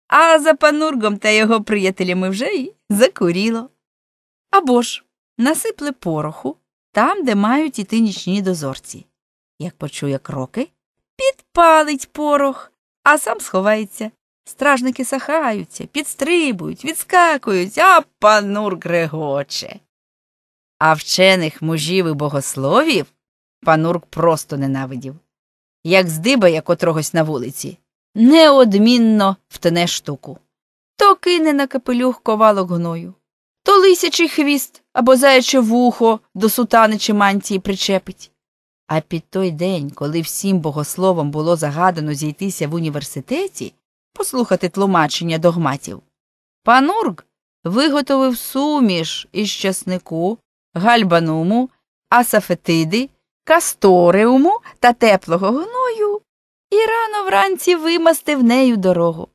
а за панургом та його приятелями вже й закуріло. Або ж насипли пороху там, де мають іти нічні дозорці. Як почує кроки, підпалить порох, а сам сховається. Стражники сахаються, підстрибують, відскакують, а панур грегоче. А вчених мужів і богословів панурк просто ненавидів. Як здибає котрогось на вулиці, неодмінно втне штуку. То кине на капелюх ковалок гною, то лисячий хвіст або заяче вухо до сутани чи мантії причепить. А під той день, коли всім богословам було загадано зійтися в університеті, послухати тлумачення догматів, панург виготовив суміш із часнику, гальбануму, асафетиди, касториуму та теплого гною і рано вранці вимастив нею дорогу.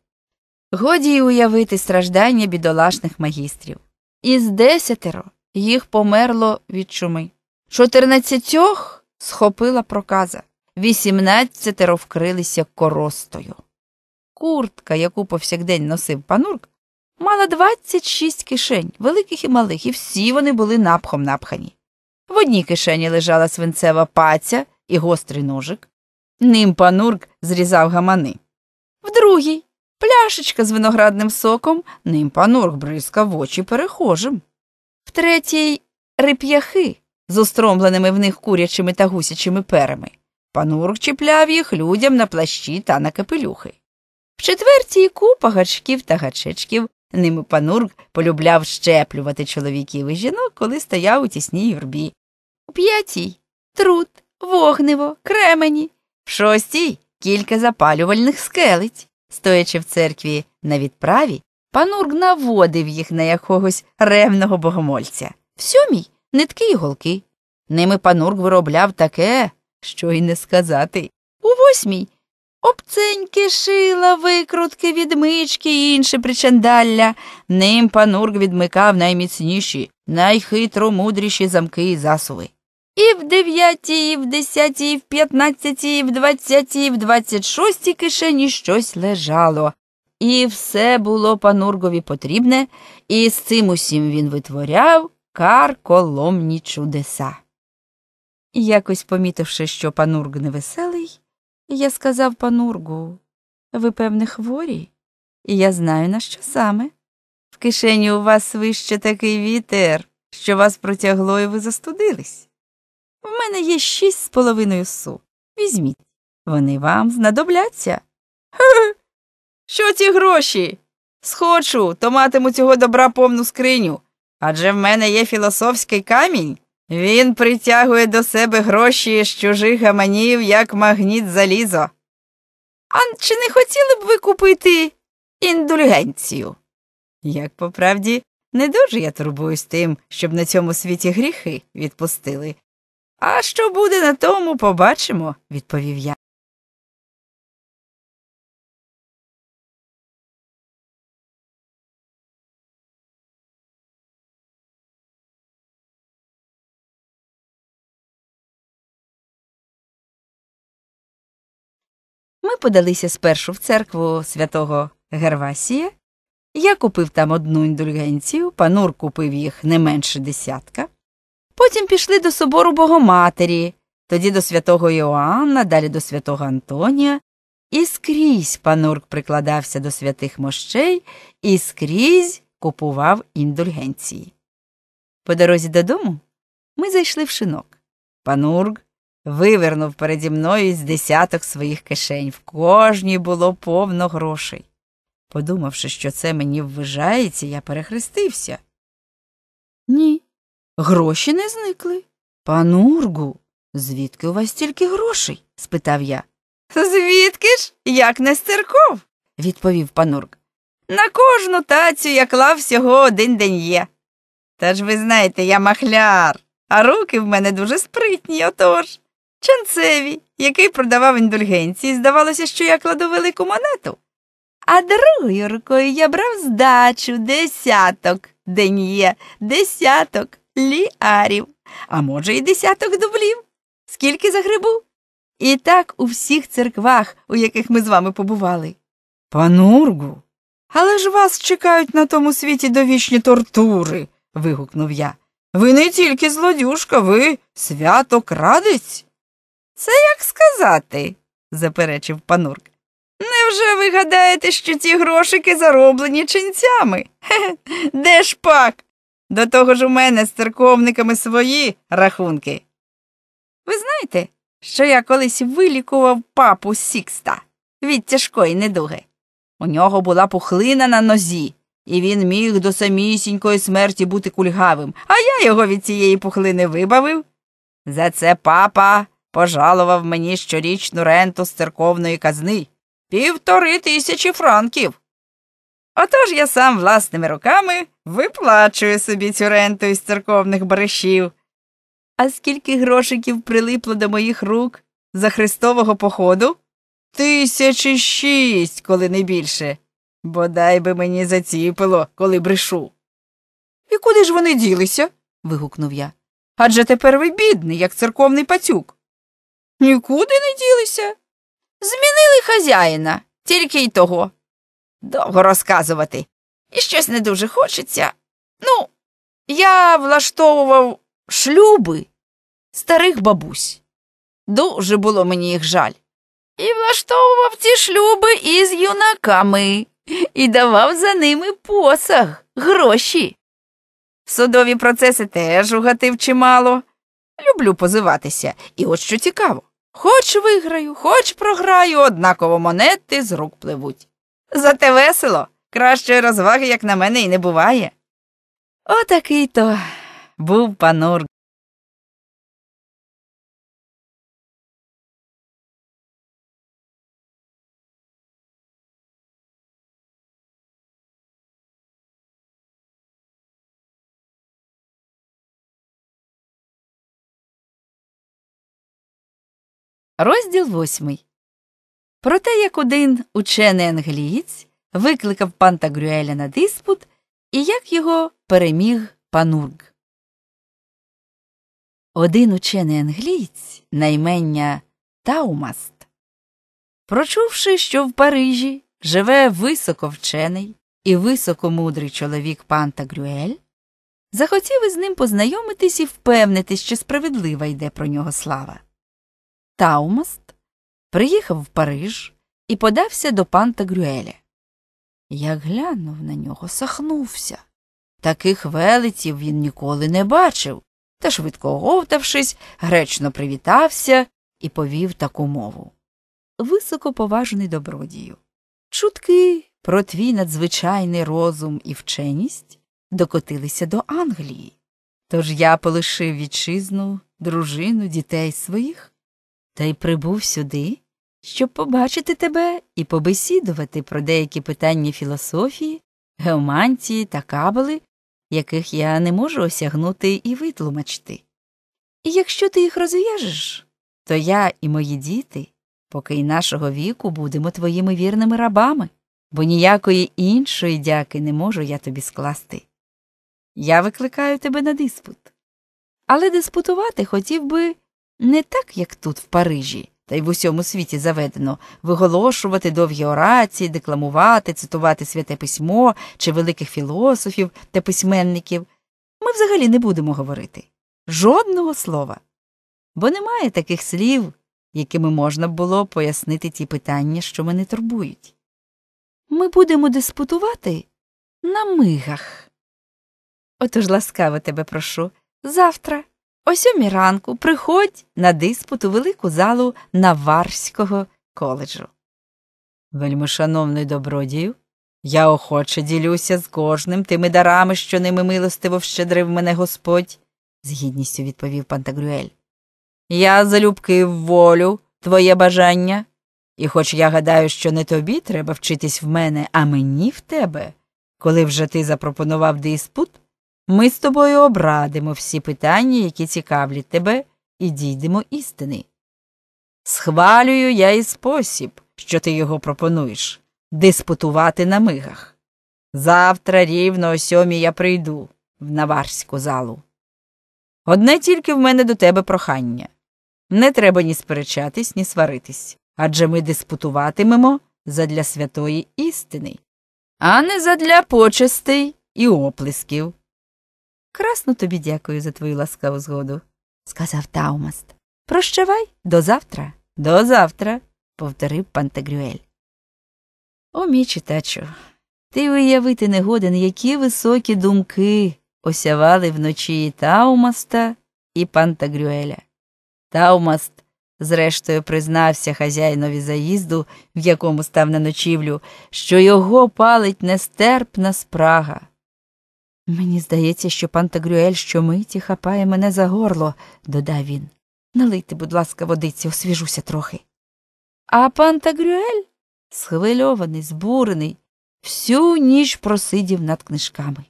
Годі й уявити страждання бідолашних магістрів. Із десятеро їх померло від чуми. Чотирнадцятьох схопила проказа, вісімнадцятеро вкрилися коростою. Куртка, яку повсякдень носив панурк, мала двадцять шість кишень, великих і малих, і всі вони були напхом напхані. В одній кишені лежала свинцева паця і гострий ножик, Ним панурк зрізав гамани. В другій пляшечка з виноградним соком, ним панурк бризкав в очі перехожим. В третій рип'яхи з остромленими в них курячими та гусячими перами. Панурк чіпляв їх людям на плащі та на капелюхи. В четвертій купа гачків та гачечків. Ним панурк полюбляв щеплювати чоловіків і жінок, коли стояв у тісній юрбі. У п'ятій труд, вогниво, кремені, шостій кілька запалювальних скелець. Стоячи в церкві на відправі, панург наводив їх на якогось ревного богомольця. В сьомій нитки й голки. Ними панург виробляв таке, що й не сказати. У восьмій обценьки шила, викрутки, відмички і інше причандалля. Ним панург відмикав найміцніші, найхитро мудріші замки і засуви. І в дев'ятій, і в десятій, і в п'ятнадцятій, і в двадцятій, і в двадцять шостій кишені щось лежало. І все було панургові потрібне, і з цим усім він витворяв карколомні чудеса. Якось помітивши, що панург невеселий, я сказав панургу ви, певне, хворі, і я знаю, на що саме. В кишені у вас вище такий вітер, що вас протягло, і ви застудились. В мене є шість з половиною су. Візьміть, вони вам знадобляться. Що ці гроші? Схочу, то матиму цього добра повну скриню. Адже в мене є філософський камінь. Він притягує до себе гроші з чужих гаманів, як магніт залізо. А чи не хотіли б ви купити індульгенцію? Як по правді, не дуже я турбуюсь тим, щоб на цьому світі гріхи відпустили, а що буде на тому, побачимо, відповів я. Ми подалися спершу в церкву святого Гервасія. Я купив там одну індульгенцію, панур купив їх не менше десятка. Потім пішли до собору Богоматері, тоді до святого Йоанна, далі до святого Антонія. І скрізь панурк прикладався до святих мощей і скрізь купував індульгенції. По дорозі додому ми зайшли в шинок. Панурк вивернув переді мною з десяток своїх кишень. В кожній було повно грошей. Подумавши, що це мені ввижається, я перехрестився. Ні. Гроші не зникли. Панургу, звідки у вас стільки грошей? спитав я. Звідки ж, як не з церков, відповів панурк. На кожну тацю я клав всього один день є. Та ж ви знаєте, я махляр, а руки в мене дуже спритні, отож. Чанцеві, який продавав індульгенції, здавалося, що я кладу велику монету. А другою рукою я брав здачу десяток, день є, десяток ліарів, а може, й десяток дублів. Скільки за грибу? І так у всіх церквах, у яких ми з вами побували. Панургу. Але ж вас чекають на тому світі довічні тортури. вигукнув я. Ви не тільки злодюшка, ви святокрадець. Це як сказати, заперечив панурк. Невже ви гадаєте, що ті грошики зароблені ченцями? Хе, де ж пак? До того ж у мене з церковниками свої рахунки. Ви знаєте, що я колись вилікував папу Сікста від тяжкої недуги. У нього була пухлина на нозі, і він міг до самісінької смерті бути кульгавим, а я його від цієї пухлини вибавив. За це папа пожалував мені щорічну ренту з церковної казни півтори тисячі франків. Отож я сам власними руками виплачую собі цю ренту із церковних баришів. А скільки грошиків прилипло до моїх рук за Христового походу? Тисячі шість, коли не більше. Бодай би мені заціпило, коли брешу. І куди ж вони ділися? вигукнув я. Адже тепер ви бідний, як церковний пацюк. Нікуди не ділися. Змінили хазяїна, тільки й того довго розказувати. І щось не дуже хочеться. Ну, я влаштовував шлюби старих бабусь. Дуже було мені їх жаль. І влаштовував ці шлюби із юнаками і давав за ними посаг, гроші. Судові процеси теж угатив чимало. Люблю позиватися, і от що цікаво. Хоч виграю, хоч програю, однаково монети з рук пливуть. Зате весело, кращої розваги, як на мене, і не буває. Отакий то був панур. Розділ восьмий. Про те, як один учений англієць викликав Пантагрюеля на диспут і як його переміг панург. Один учений англієць наймення Таумаст, прочувши, що в Парижі живе високовчений і високомудрий чоловік Пантагрюель, захотів із ним познайомитись і впевнитись, що справедлива йде про нього слава. Таумаст приїхав в Париж і подався до панта Грюеля. Як глянув на нього, сахнувся. Таких велетів він ніколи не бачив, та, швидко оговтавшись, гречно привітався і повів таку мову. Високоповажний добродію. Чутки про твій надзвичайний розум і вченість докотилися до Англії. Тож я полишив вітчизну, дружину, дітей своїх та й прибув сюди, щоб побачити тебе і побесідувати про деякі питання філософії, геомантії та кабали, яких я не можу осягнути і витлумачити. І якщо ти їх розв'яжеш, то я і мої діти, поки й нашого віку будемо твоїми вірними рабами, бо ніякої іншої дяки не можу я тобі скласти. Я викликаю тебе на диспут. Але диспутувати хотів би не так, як тут, в Парижі, та й в усьому світі заведено виголошувати довгі орації, декламувати, цитувати святе письмо чи великих філософів та письменників. Ми взагалі не будемо говорити жодного слова. Бо немає таких слів, якими можна було пояснити ті питання, що мене турбують. Ми будемо диспутувати на мигах. Отож ласкаво тебе прошу завтра. О сьомій ранку приходь на диспут у велику залу Наварського коледжу. Вельмишановний добродію, я охоче ділюся з кожним тими дарами, що ними милостиво вщедрив мене Господь, з гідністю відповів Пантагрюель. Я залюбки в волю, твоє бажання, і хоч я гадаю, що не тобі треба вчитись в мене, а мені в тебе, коли вже ти запропонував диспут, ми з тобою обрадимо всі питання, які цікавлять тебе, і дійдемо істини. Схвалюю я і спосіб, що ти його пропонуєш, диспутувати на мигах. Завтра рівно о сьомій я прийду в Наварську залу. Одне тільки в мене до тебе прохання не треба ні сперечатись, ні сваритись, адже ми диспутуватимемо задля святої істини, а не задля почестей і оплесків прекрасно тобі дякую за твою ласкаву згоду, сказав Таумаст. Прощавай до завтра, до завтра, повторив Пантагрюель. О, мій читачу, ти уявити не годен, які високі думки осявали вночі і Таумаста і Пантагрюеля. Таумаст, зрештою, признався хазяїнові заїзду, в якому став на ночівлю, що його палить нестерпна спрага. Мені здається, що пан Тагрюель щомиті хапає мене за горло, додав він. Налийте, будь ласка, водиці, освіжуся трохи. А пан Тагрюель, схвильований, збурений, всю ніч просидів над книжками.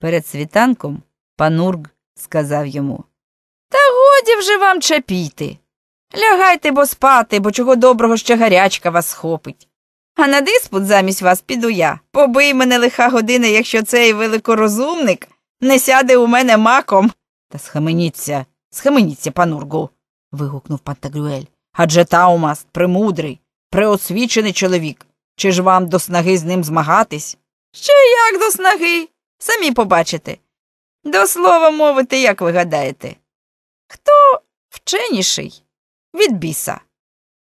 Перед світанком панург сказав йому Та годі вже вам чепіти. Лягайте бо спати, бо чого доброго ще гарячка вас схопить. А на диспут замість вас піду я. Побий мене лиха година, якщо цей великорозумник не сяде у мене маком. Та схаменіться, схаменіться, панургу. вигукнув Пантагрюель. Адже Таумаст премудрий, преосвічений чоловік. Чи ж вам до снаги з ним змагатись? Ще як до снаги. Самі побачите. До слова мовити, як ви гадаєте. Хто вченіший? Від біса.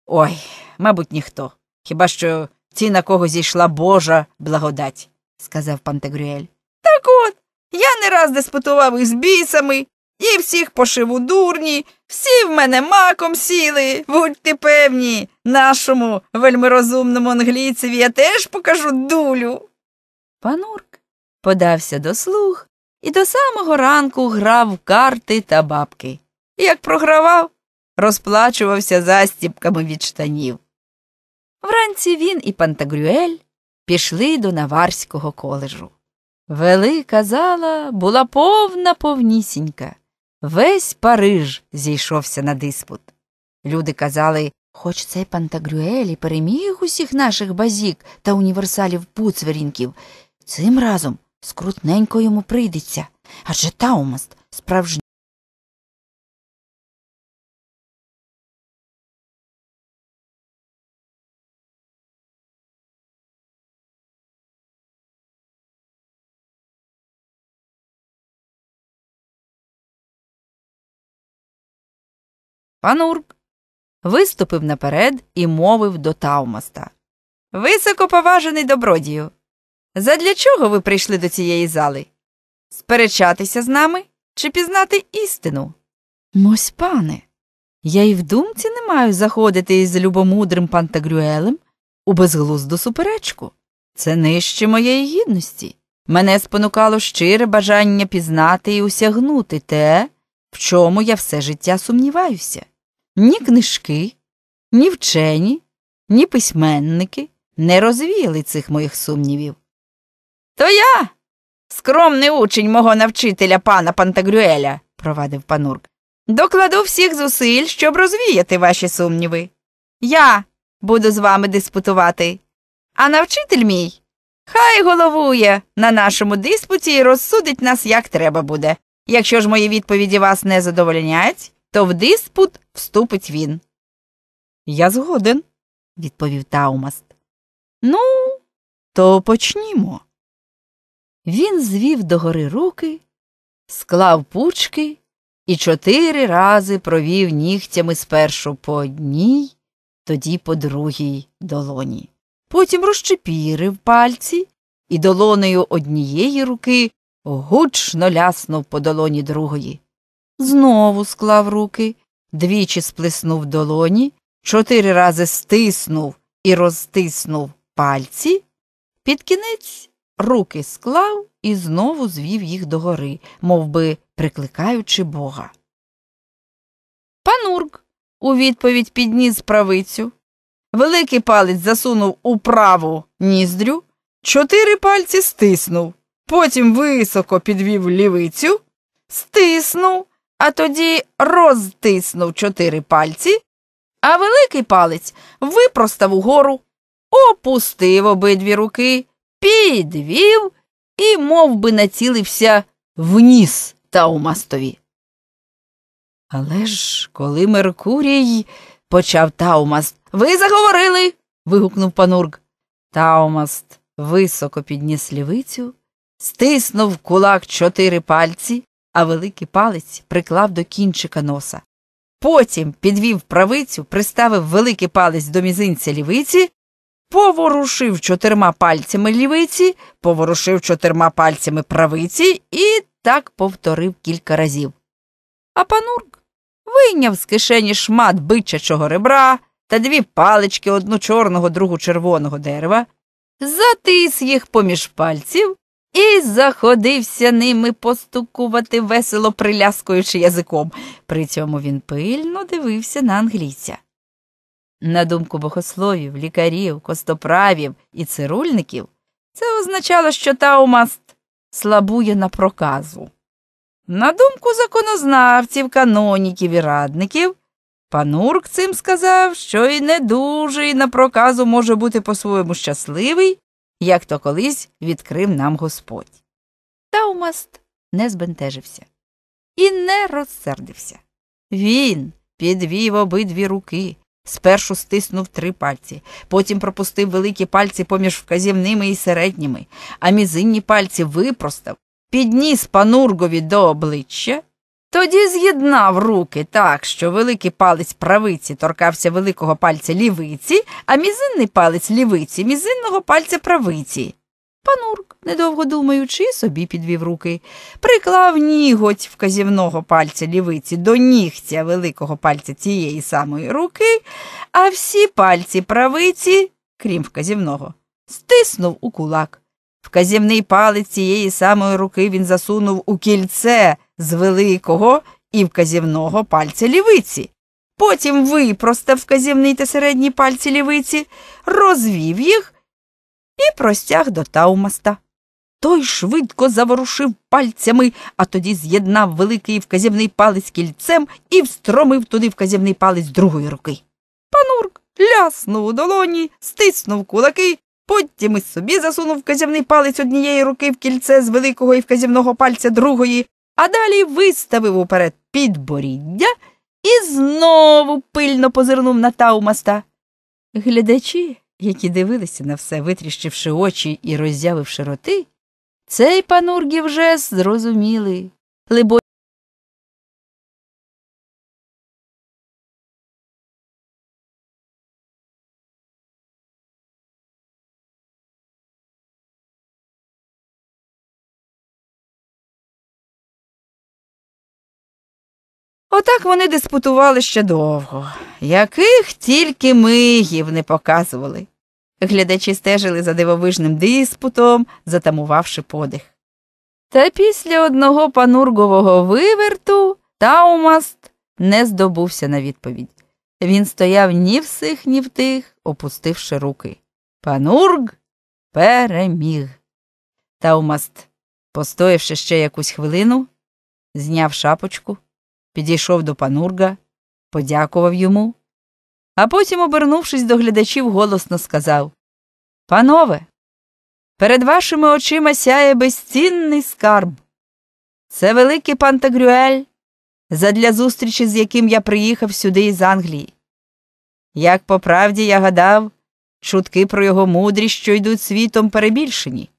Ой, мабуть, ніхто. Хіба що ті, на кого зійшла Божа благодать, сказав Пантегрюель. Так от, я не раз диспутував із бісами, і всіх пошив у дурні, всі в мене маком сіли. Будьте певні, нашому вельмирозумному англійцеві я теж покажу дулю. Панурк подався до слуг і до самого ранку грав карти та бабки. Як програвав, розплачувався застіпками від штанів. Вранці він і Пантагрюель пішли до Наварського коледжу. Велика зала була повна повнісінька. Весь Париж зійшовся на диспут. Люди казали, хоч цей Пантагрюель і переміг усіх наших базік та універсалів пуцверінків, цим разом скрутненько йому прийдеться. Адже Таумаст справжній. Панурк виступив наперед і мовив до Таумаста. Високоповажений добродію. Задля чого ви прийшли до цієї зали? Сперечатися з нами чи пізнати істину? Мось, пане, я й в думці не маю заходити із любомудрим пантагрюелем у безглузду суперечку. Це нижче моєї гідності. Мене спонукало щире бажання пізнати і усягнути те, в чому я все життя сумніваюся. Ні книжки, ні вчені, ні письменники не розвіяли цих моїх сумнівів. То я, скромний учень мого навчителя пана Пантагрюеля, провадив панурк, докладу всіх зусиль, щоб розвіяти ваші сумніви. Я буду з вами диспутувати, а навчитель мій хай головує на нашому диспуті і розсудить нас, як треба буде. Якщо ж мої відповіді вас не задовольнять то в диспут вступить він. Я згоден, відповів Таумаст. Ну, то почнімо. Він звів догори руки, склав пучки і чотири рази провів нігтями спершу по одній, тоді по другій долоні. Потім розчепірив пальці і долонею однієї руки гучно ляснув по долоні другої знову склав руки, двічі сплеснув долоні, чотири рази стиснув і розтиснув пальці, під кінець руки склав і знову звів їх догори, мов би прикликаючи бога. Панурк у відповідь підніс правицю. Великий палець засунув у праву ніздрю, чотири пальці стиснув, потім високо підвів лівицю, стиснув а тоді розтиснув чотири пальці, а великий палець випростав угору, опустив обидві руки, підвів і мов би, націлився в ніс Таумастові. Але ж коли Меркурій почав Таумаст. Ви заговорили. вигукнув панурк. Таумаст високо підніс лівицю, стиснув кулак чотири пальці, а великий палець приклав до кінчика носа. Потім підвів правицю, приставив великий палець до мізинця лівиці, поворушив чотирма пальцями лівиці, поворушив чотирма пальцями правиці і так повторив кілька разів. А панурк вийняв з кишені шмат бичачого ребра та дві палички одну чорного, другу червоного дерева, затис їх поміж пальців і заходився ними постукувати, весело приляскуючи язиком. При цьому він пильно дивився на англійця. На думку богословів, лікарів, костоправів і цирульників, це означало, що Таумаст слабує на проказу. На думку законознавців, каноніків і радників, панурк цим сказав, що й не дуже і на проказу може бути по-своєму щасливий як то колись відкрив нам Господь. Таумаст не збентежився і не розсердився. Він підвів обидві руки, спершу стиснув три пальці, потім пропустив великі пальці поміж вказівними і середніми, а мізинні пальці випростав, підніс панургові до обличчя тоді з'єднав руки так, що великий палець правиці торкався великого пальця лівиці, а мізинний палець лівиці мізинного пальця правиці. Панурк, недовго думаючи, собі підвів руки, приклав ніготь вказівного пальця лівиці до нігтя великого пальця тієї самої руки, а всі пальці правиці, крім вказівного, стиснув у кулак. Вказівний палець цієї самої руки він засунув у кільце з великого і вказівного пальця лівиці. Потім випростав вказівний та середній пальці лівиці, розвів їх і простяг до Таумаста. Той швидко заворушив пальцями, а тоді з'єднав великий вказівний палець кільцем і встромив туди вказівний палець другої руки. Панурк ляснув у долоні, стиснув кулаки, потім із собі засунув вказівний палець однієї руки в кільце з великого і вказівного пальця другої, а далі виставив уперед підборіддя і знову пильно позирнув на таумаста. Глядачі, які дивилися на все, витріщивши очі і роззявивши роти, цей панургів жест зрозуміли. Отак вони диспутували ще довго, яких тільки мигів не показували. Глядачі стежили за дивовижним диспутом, затамувавши подих. Та після одного панургового виверту Таумаст не здобувся на відповідь. Він стояв ні в сих, ні в тих, опустивши руки. Панург переміг. Таумаст, постоявши ще якусь хвилину, зняв шапочку підійшов до панурга, подякував йому, а потім, обернувшись до глядачів, голосно сказав Панове, перед вашими очима сяє безцінний скарб. Це великий пан Пантагрюель, задля зустрічі, з яким я приїхав сюди із Англії. Як по правді я гадав, чутки про його мудрість, що йдуть світом перебільшені.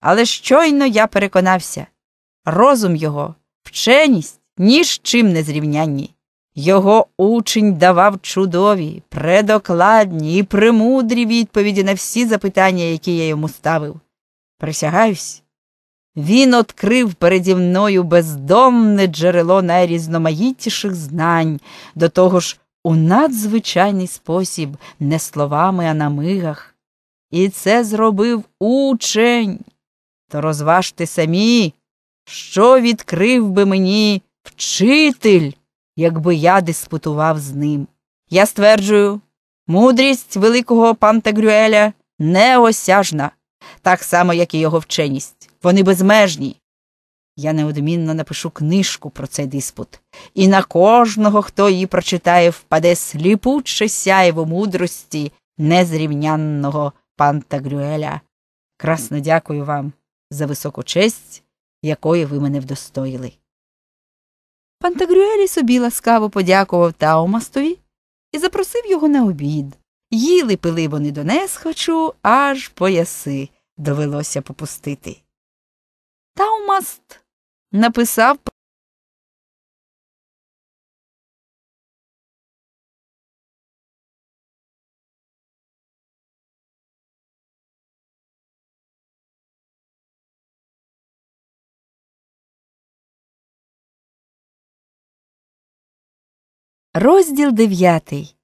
Але щойно я переконався розум його, вченість ні з чим не зрівнянні. Його учень давав чудові, предокладні і премудрі відповіді на всі запитання, які я йому ставив. Присягаюсь. Він відкрив переді мною бездомне джерело найрізноманітніших знань, до того ж у надзвичайний спосіб, не словами, а на мигах. І це зробив учень. То розважте самі, що відкрив би мені Вчитель, якби я диспутував з ним. Я стверджую, мудрість великого Пантагрюеля неосяжна, так само, як і його вченість. Вони безмежні. Я неодмінно напишу книжку про цей диспут, і на кожного, хто її прочитає, впаде сліпуче сяєво мудрості незрівнянного Пантагрюеля. Красно дякую вам за високу честь, якої ви мене вдостоїли. Пантагрюелі собі ласкаво подякував Таумастові і запросив його на обід. Їли пили вони до несхочу, аж пояси довелося попустити. Таумаст написав Розділ дев'ятий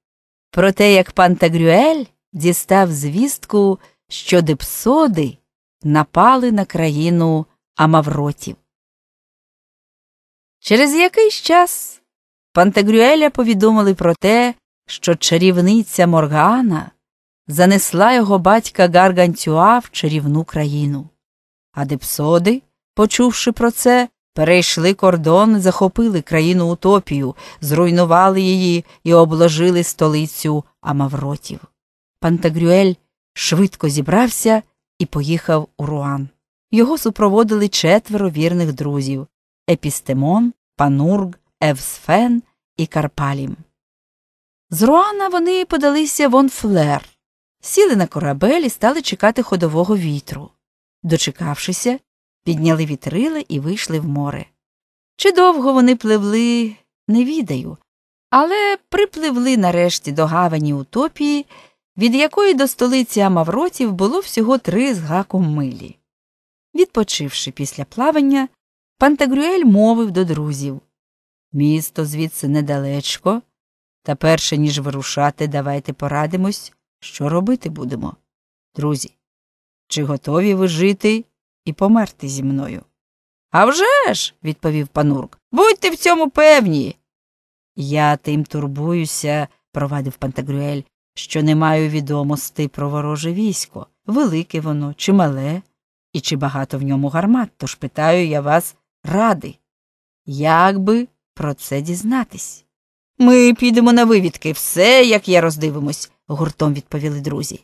Про те, як Пантагрюель дістав звістку, що дипсоди напали на країну Амавротів. Через якийсь час Пантагрюеля повідомили про те, що чарівниця Моргана занесла його батька Гаргантюа в чарівну країну. А дипсоди, почувши про це, Перейшли кордон, захопили країну утопію, зруйнували її і обложили столицю Амавротів. Пантагрюель швидко зібрався і поїхав у Руан. Його супроводили четверо вірних друзів Епістемон, Панург, Евсфен і Карпалім. З Руана вони подалися в Онфлер, сіли на корабель і стали чекати ходового вітру. Дочекавшися, підняли вітрила і вийшли в море. Чи довго вони пливли, не відаю, але припливли нарешті до гавані утопії, від якої до столиці Амавротів було всього три з гаком милі. Відпочивши після плавання, Пантагрюель мовив до друзів Місто звідси недалечко, та перше ніж вирушати, давайте порадимось, що робити будемо. Друзі, чи готові ви жити і померти зі мною. «А вже ж!» – відповів панурк. Будьте в цьому певні. Я тим турбуюся, провадив Пантагрюель, що не маю відомостей про вороже військо. Велике воно, чи мале, і чи багато в ньому гармат, тож питаю я вас ради. Як би про це дізнатись? Ми підемо на вивідки, все як я роздивимось, гуртом відповіли друзі.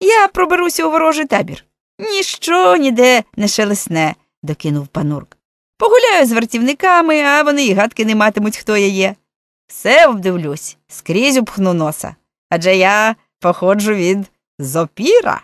Я проберуся у ворожий табір. Ніщо ніде не шелесне, докинув панурк. Погуляю з вартівниками, а вони й гадки не матимуть, хто я є. Все обдивлюсь, скрізь упхну носа. Адже я походжу від зопіра.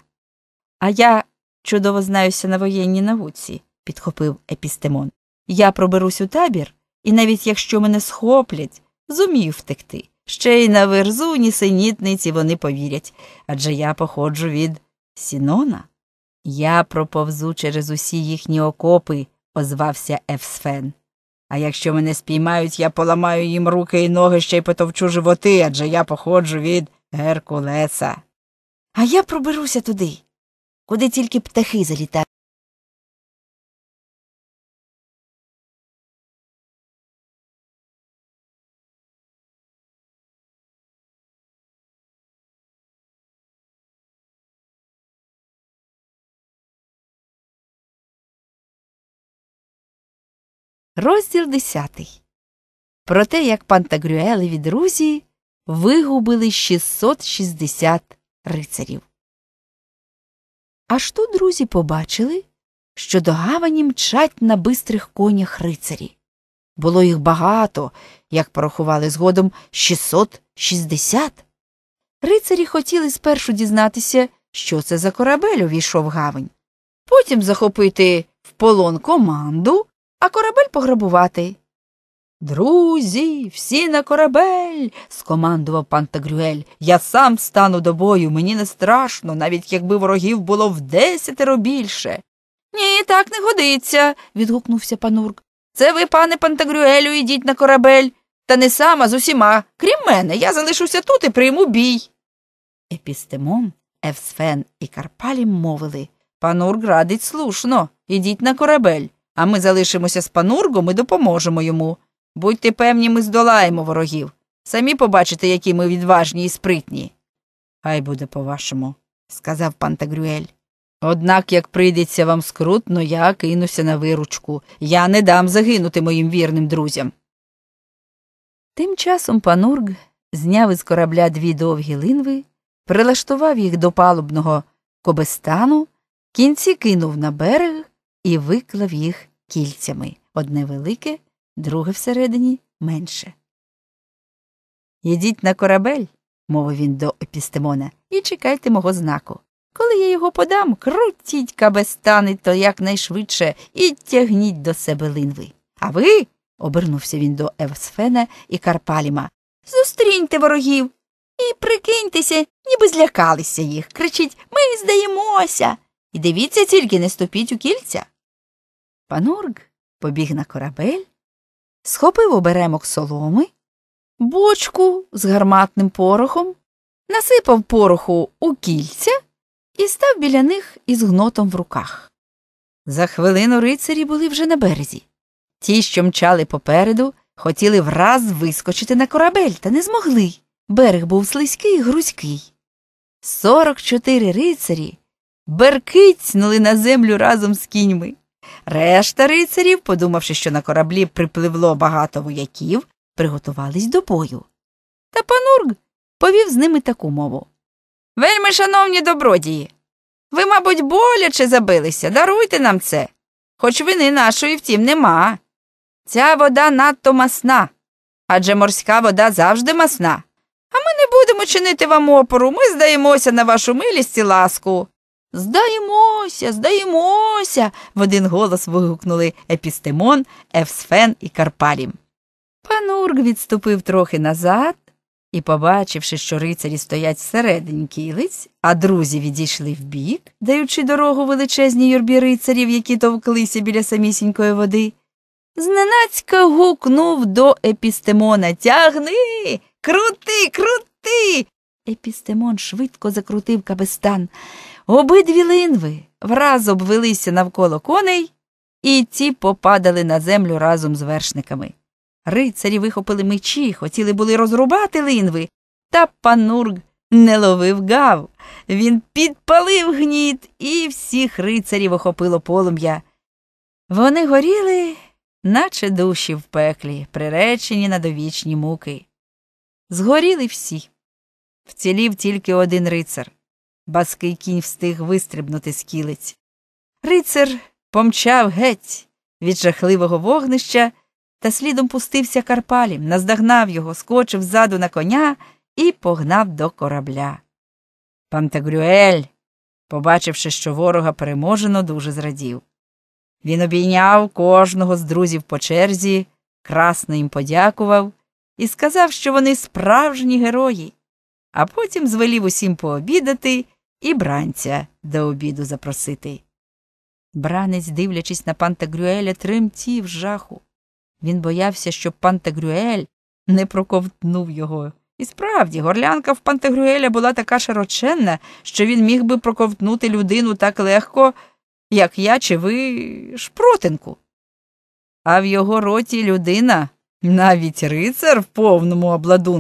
А я чудово знаюся на воєнній науці, підхопив епістемон. Я проберусь у табір, і навіть якщо мене схоплять, зумію втекти. Ще й на верзу синітниці вони повірять. Адже я походжу від Сінона. Я проповзу через усі їхні окопи, озвався Ефсфен, А якщо мене спіймають, я поламаю їм руки і ноги ще й потовчу животи, адже я походжу від Геркулеса. А я проберуся туди, куди тільки птахи залітають. Розділ десятий Про те, як пантагрюелеві друзі вигубили 660 рицарів. Аж тут друзі побачили, що до гавані мчать на бистрих конях рицарі. Було їх багато, як порахували згодом 660. Рицарі хотіли спершу дізнатися, що це за корабель увійшов гавань, потім захопити в полон команду, а корабель пограбувати. Друзі, всі на корабель. скомандував пан Тагрюель. Я сам стану до бою, мені не страшно, навіть якби ворогів було в десятеро більше. Ні, так не годиться. відгукнувся панурк. Це ви, пане Пантагрюелю, ідіть на корабель. Та не сама з усіма. Крім мене, я залишуся тут і прийму бій. Епістемон, Евсфен і Карпалі мовили Панурк радить слушно, ідіть на корабель а ми залишимося з панургом і допоможемо йому. Будьте певні, ми здолаємо ворогів. Самі побачите, які ми відважні і спритні. Хай буде по вашому, сказав пан Тагрюель. Однак, як прийдеться вам скрутно, я кинуся на виручку. Я не дам загинути моїм вірним друзям. Тим часом панург зняв із корабля дві довгі линви, прилаштував їх до палубного кобестану, кінці кинув на берег і виклав їх кільцями одне велике, друге всередині менше. Їдіть на корабель, мовив він до Епістемона, і чекайте мого знаку. Коли я його подам, крутіть кабестани то якнайшвидше і тягніть до себе линви. А ви. обернувся він до Евсфена і Карпаліма. Зустріньте ворогів і прикиньтеся, ніби злякалися їх. Кричіть Ми здаємося. І дивіться тільки, не ступіть у кільця. Панург побіг на корабель, схопив оберемок соломи, бочку з гарматним порохом, насипав пороху у кільця і став біля них із гнотом в руках. За хвилину рицарі були вже на березі. Ті, що мчали попереду, хотіли враз вискочити на корабель, та не змогли. Берег був слизький і грузький. Сорок чотири рицарі беркицьнули на землю разом з кіньми. Решта рицарів, подумавши, що на кораблі припливло багато вояків, приготувались до бою. Та панург повів з ними таку мову. Вельми, шановні добродії, ви, мабуть, боляче забилися, даруйте нам це, хоч вини нашої втім нема. Ця вода надто масна, адже морська вода завжди масна. А ми не будемо чинити вам опору, ми здаємося на вашу милість і ласку. Здаємося, здаємося. в один голос вигукнули Епістемон, Евсфен і Карпалім. Пан Ург відступив трохи назад і, побачивши, що рицарі стоять всередині кілиць, а друзі відійшли вбік, даючи дорогу величезній юрбі рицарів, які товклися біля самісінької води, зненацька гукнув до Епістемона Тягни, крути, крути. Епістемон швидко закрутив кабестан. Обидві линви враз обвелися навколо коней, і ті попадали на землю разом з вершниками. Рицарі вихопили мечі, хотіли були розрубати линви, та панург не ловив гав. Він підпалив гніт, і всіх рицарів охопило полум'я. Вони горіли, наче душі в пеклі, приречені на довічні муки. Згоріли всі. Вцілів тільки один рицар. Баский кінь встиг вистрибнути з кілиць. Рицар помчав геть від жахливого вогнища та слідом пустився Карпалім, наздогнав його, скочив ззаду на коня і погнав до корабля. Пантагрюель, побачивши, що ворога переможено, дуже зрадів. Він обійняв кожного з друзів по черзі, красно їм подякував і сказав, що вони справжні герої, а потім звелів усім пообідати і бранця до обіду запросити. Бранець, дивлячись на Пантагрюеля, тремтів жаху. Він боявся, щоб Пантагрюель не проковтнув його. І справді, горлянка в Пантагрюеля була така широченна, що він міг би проковтнути людину так легко, як я чи ви шпротинку. А в його роті людина навіть рицар в повному обладунку.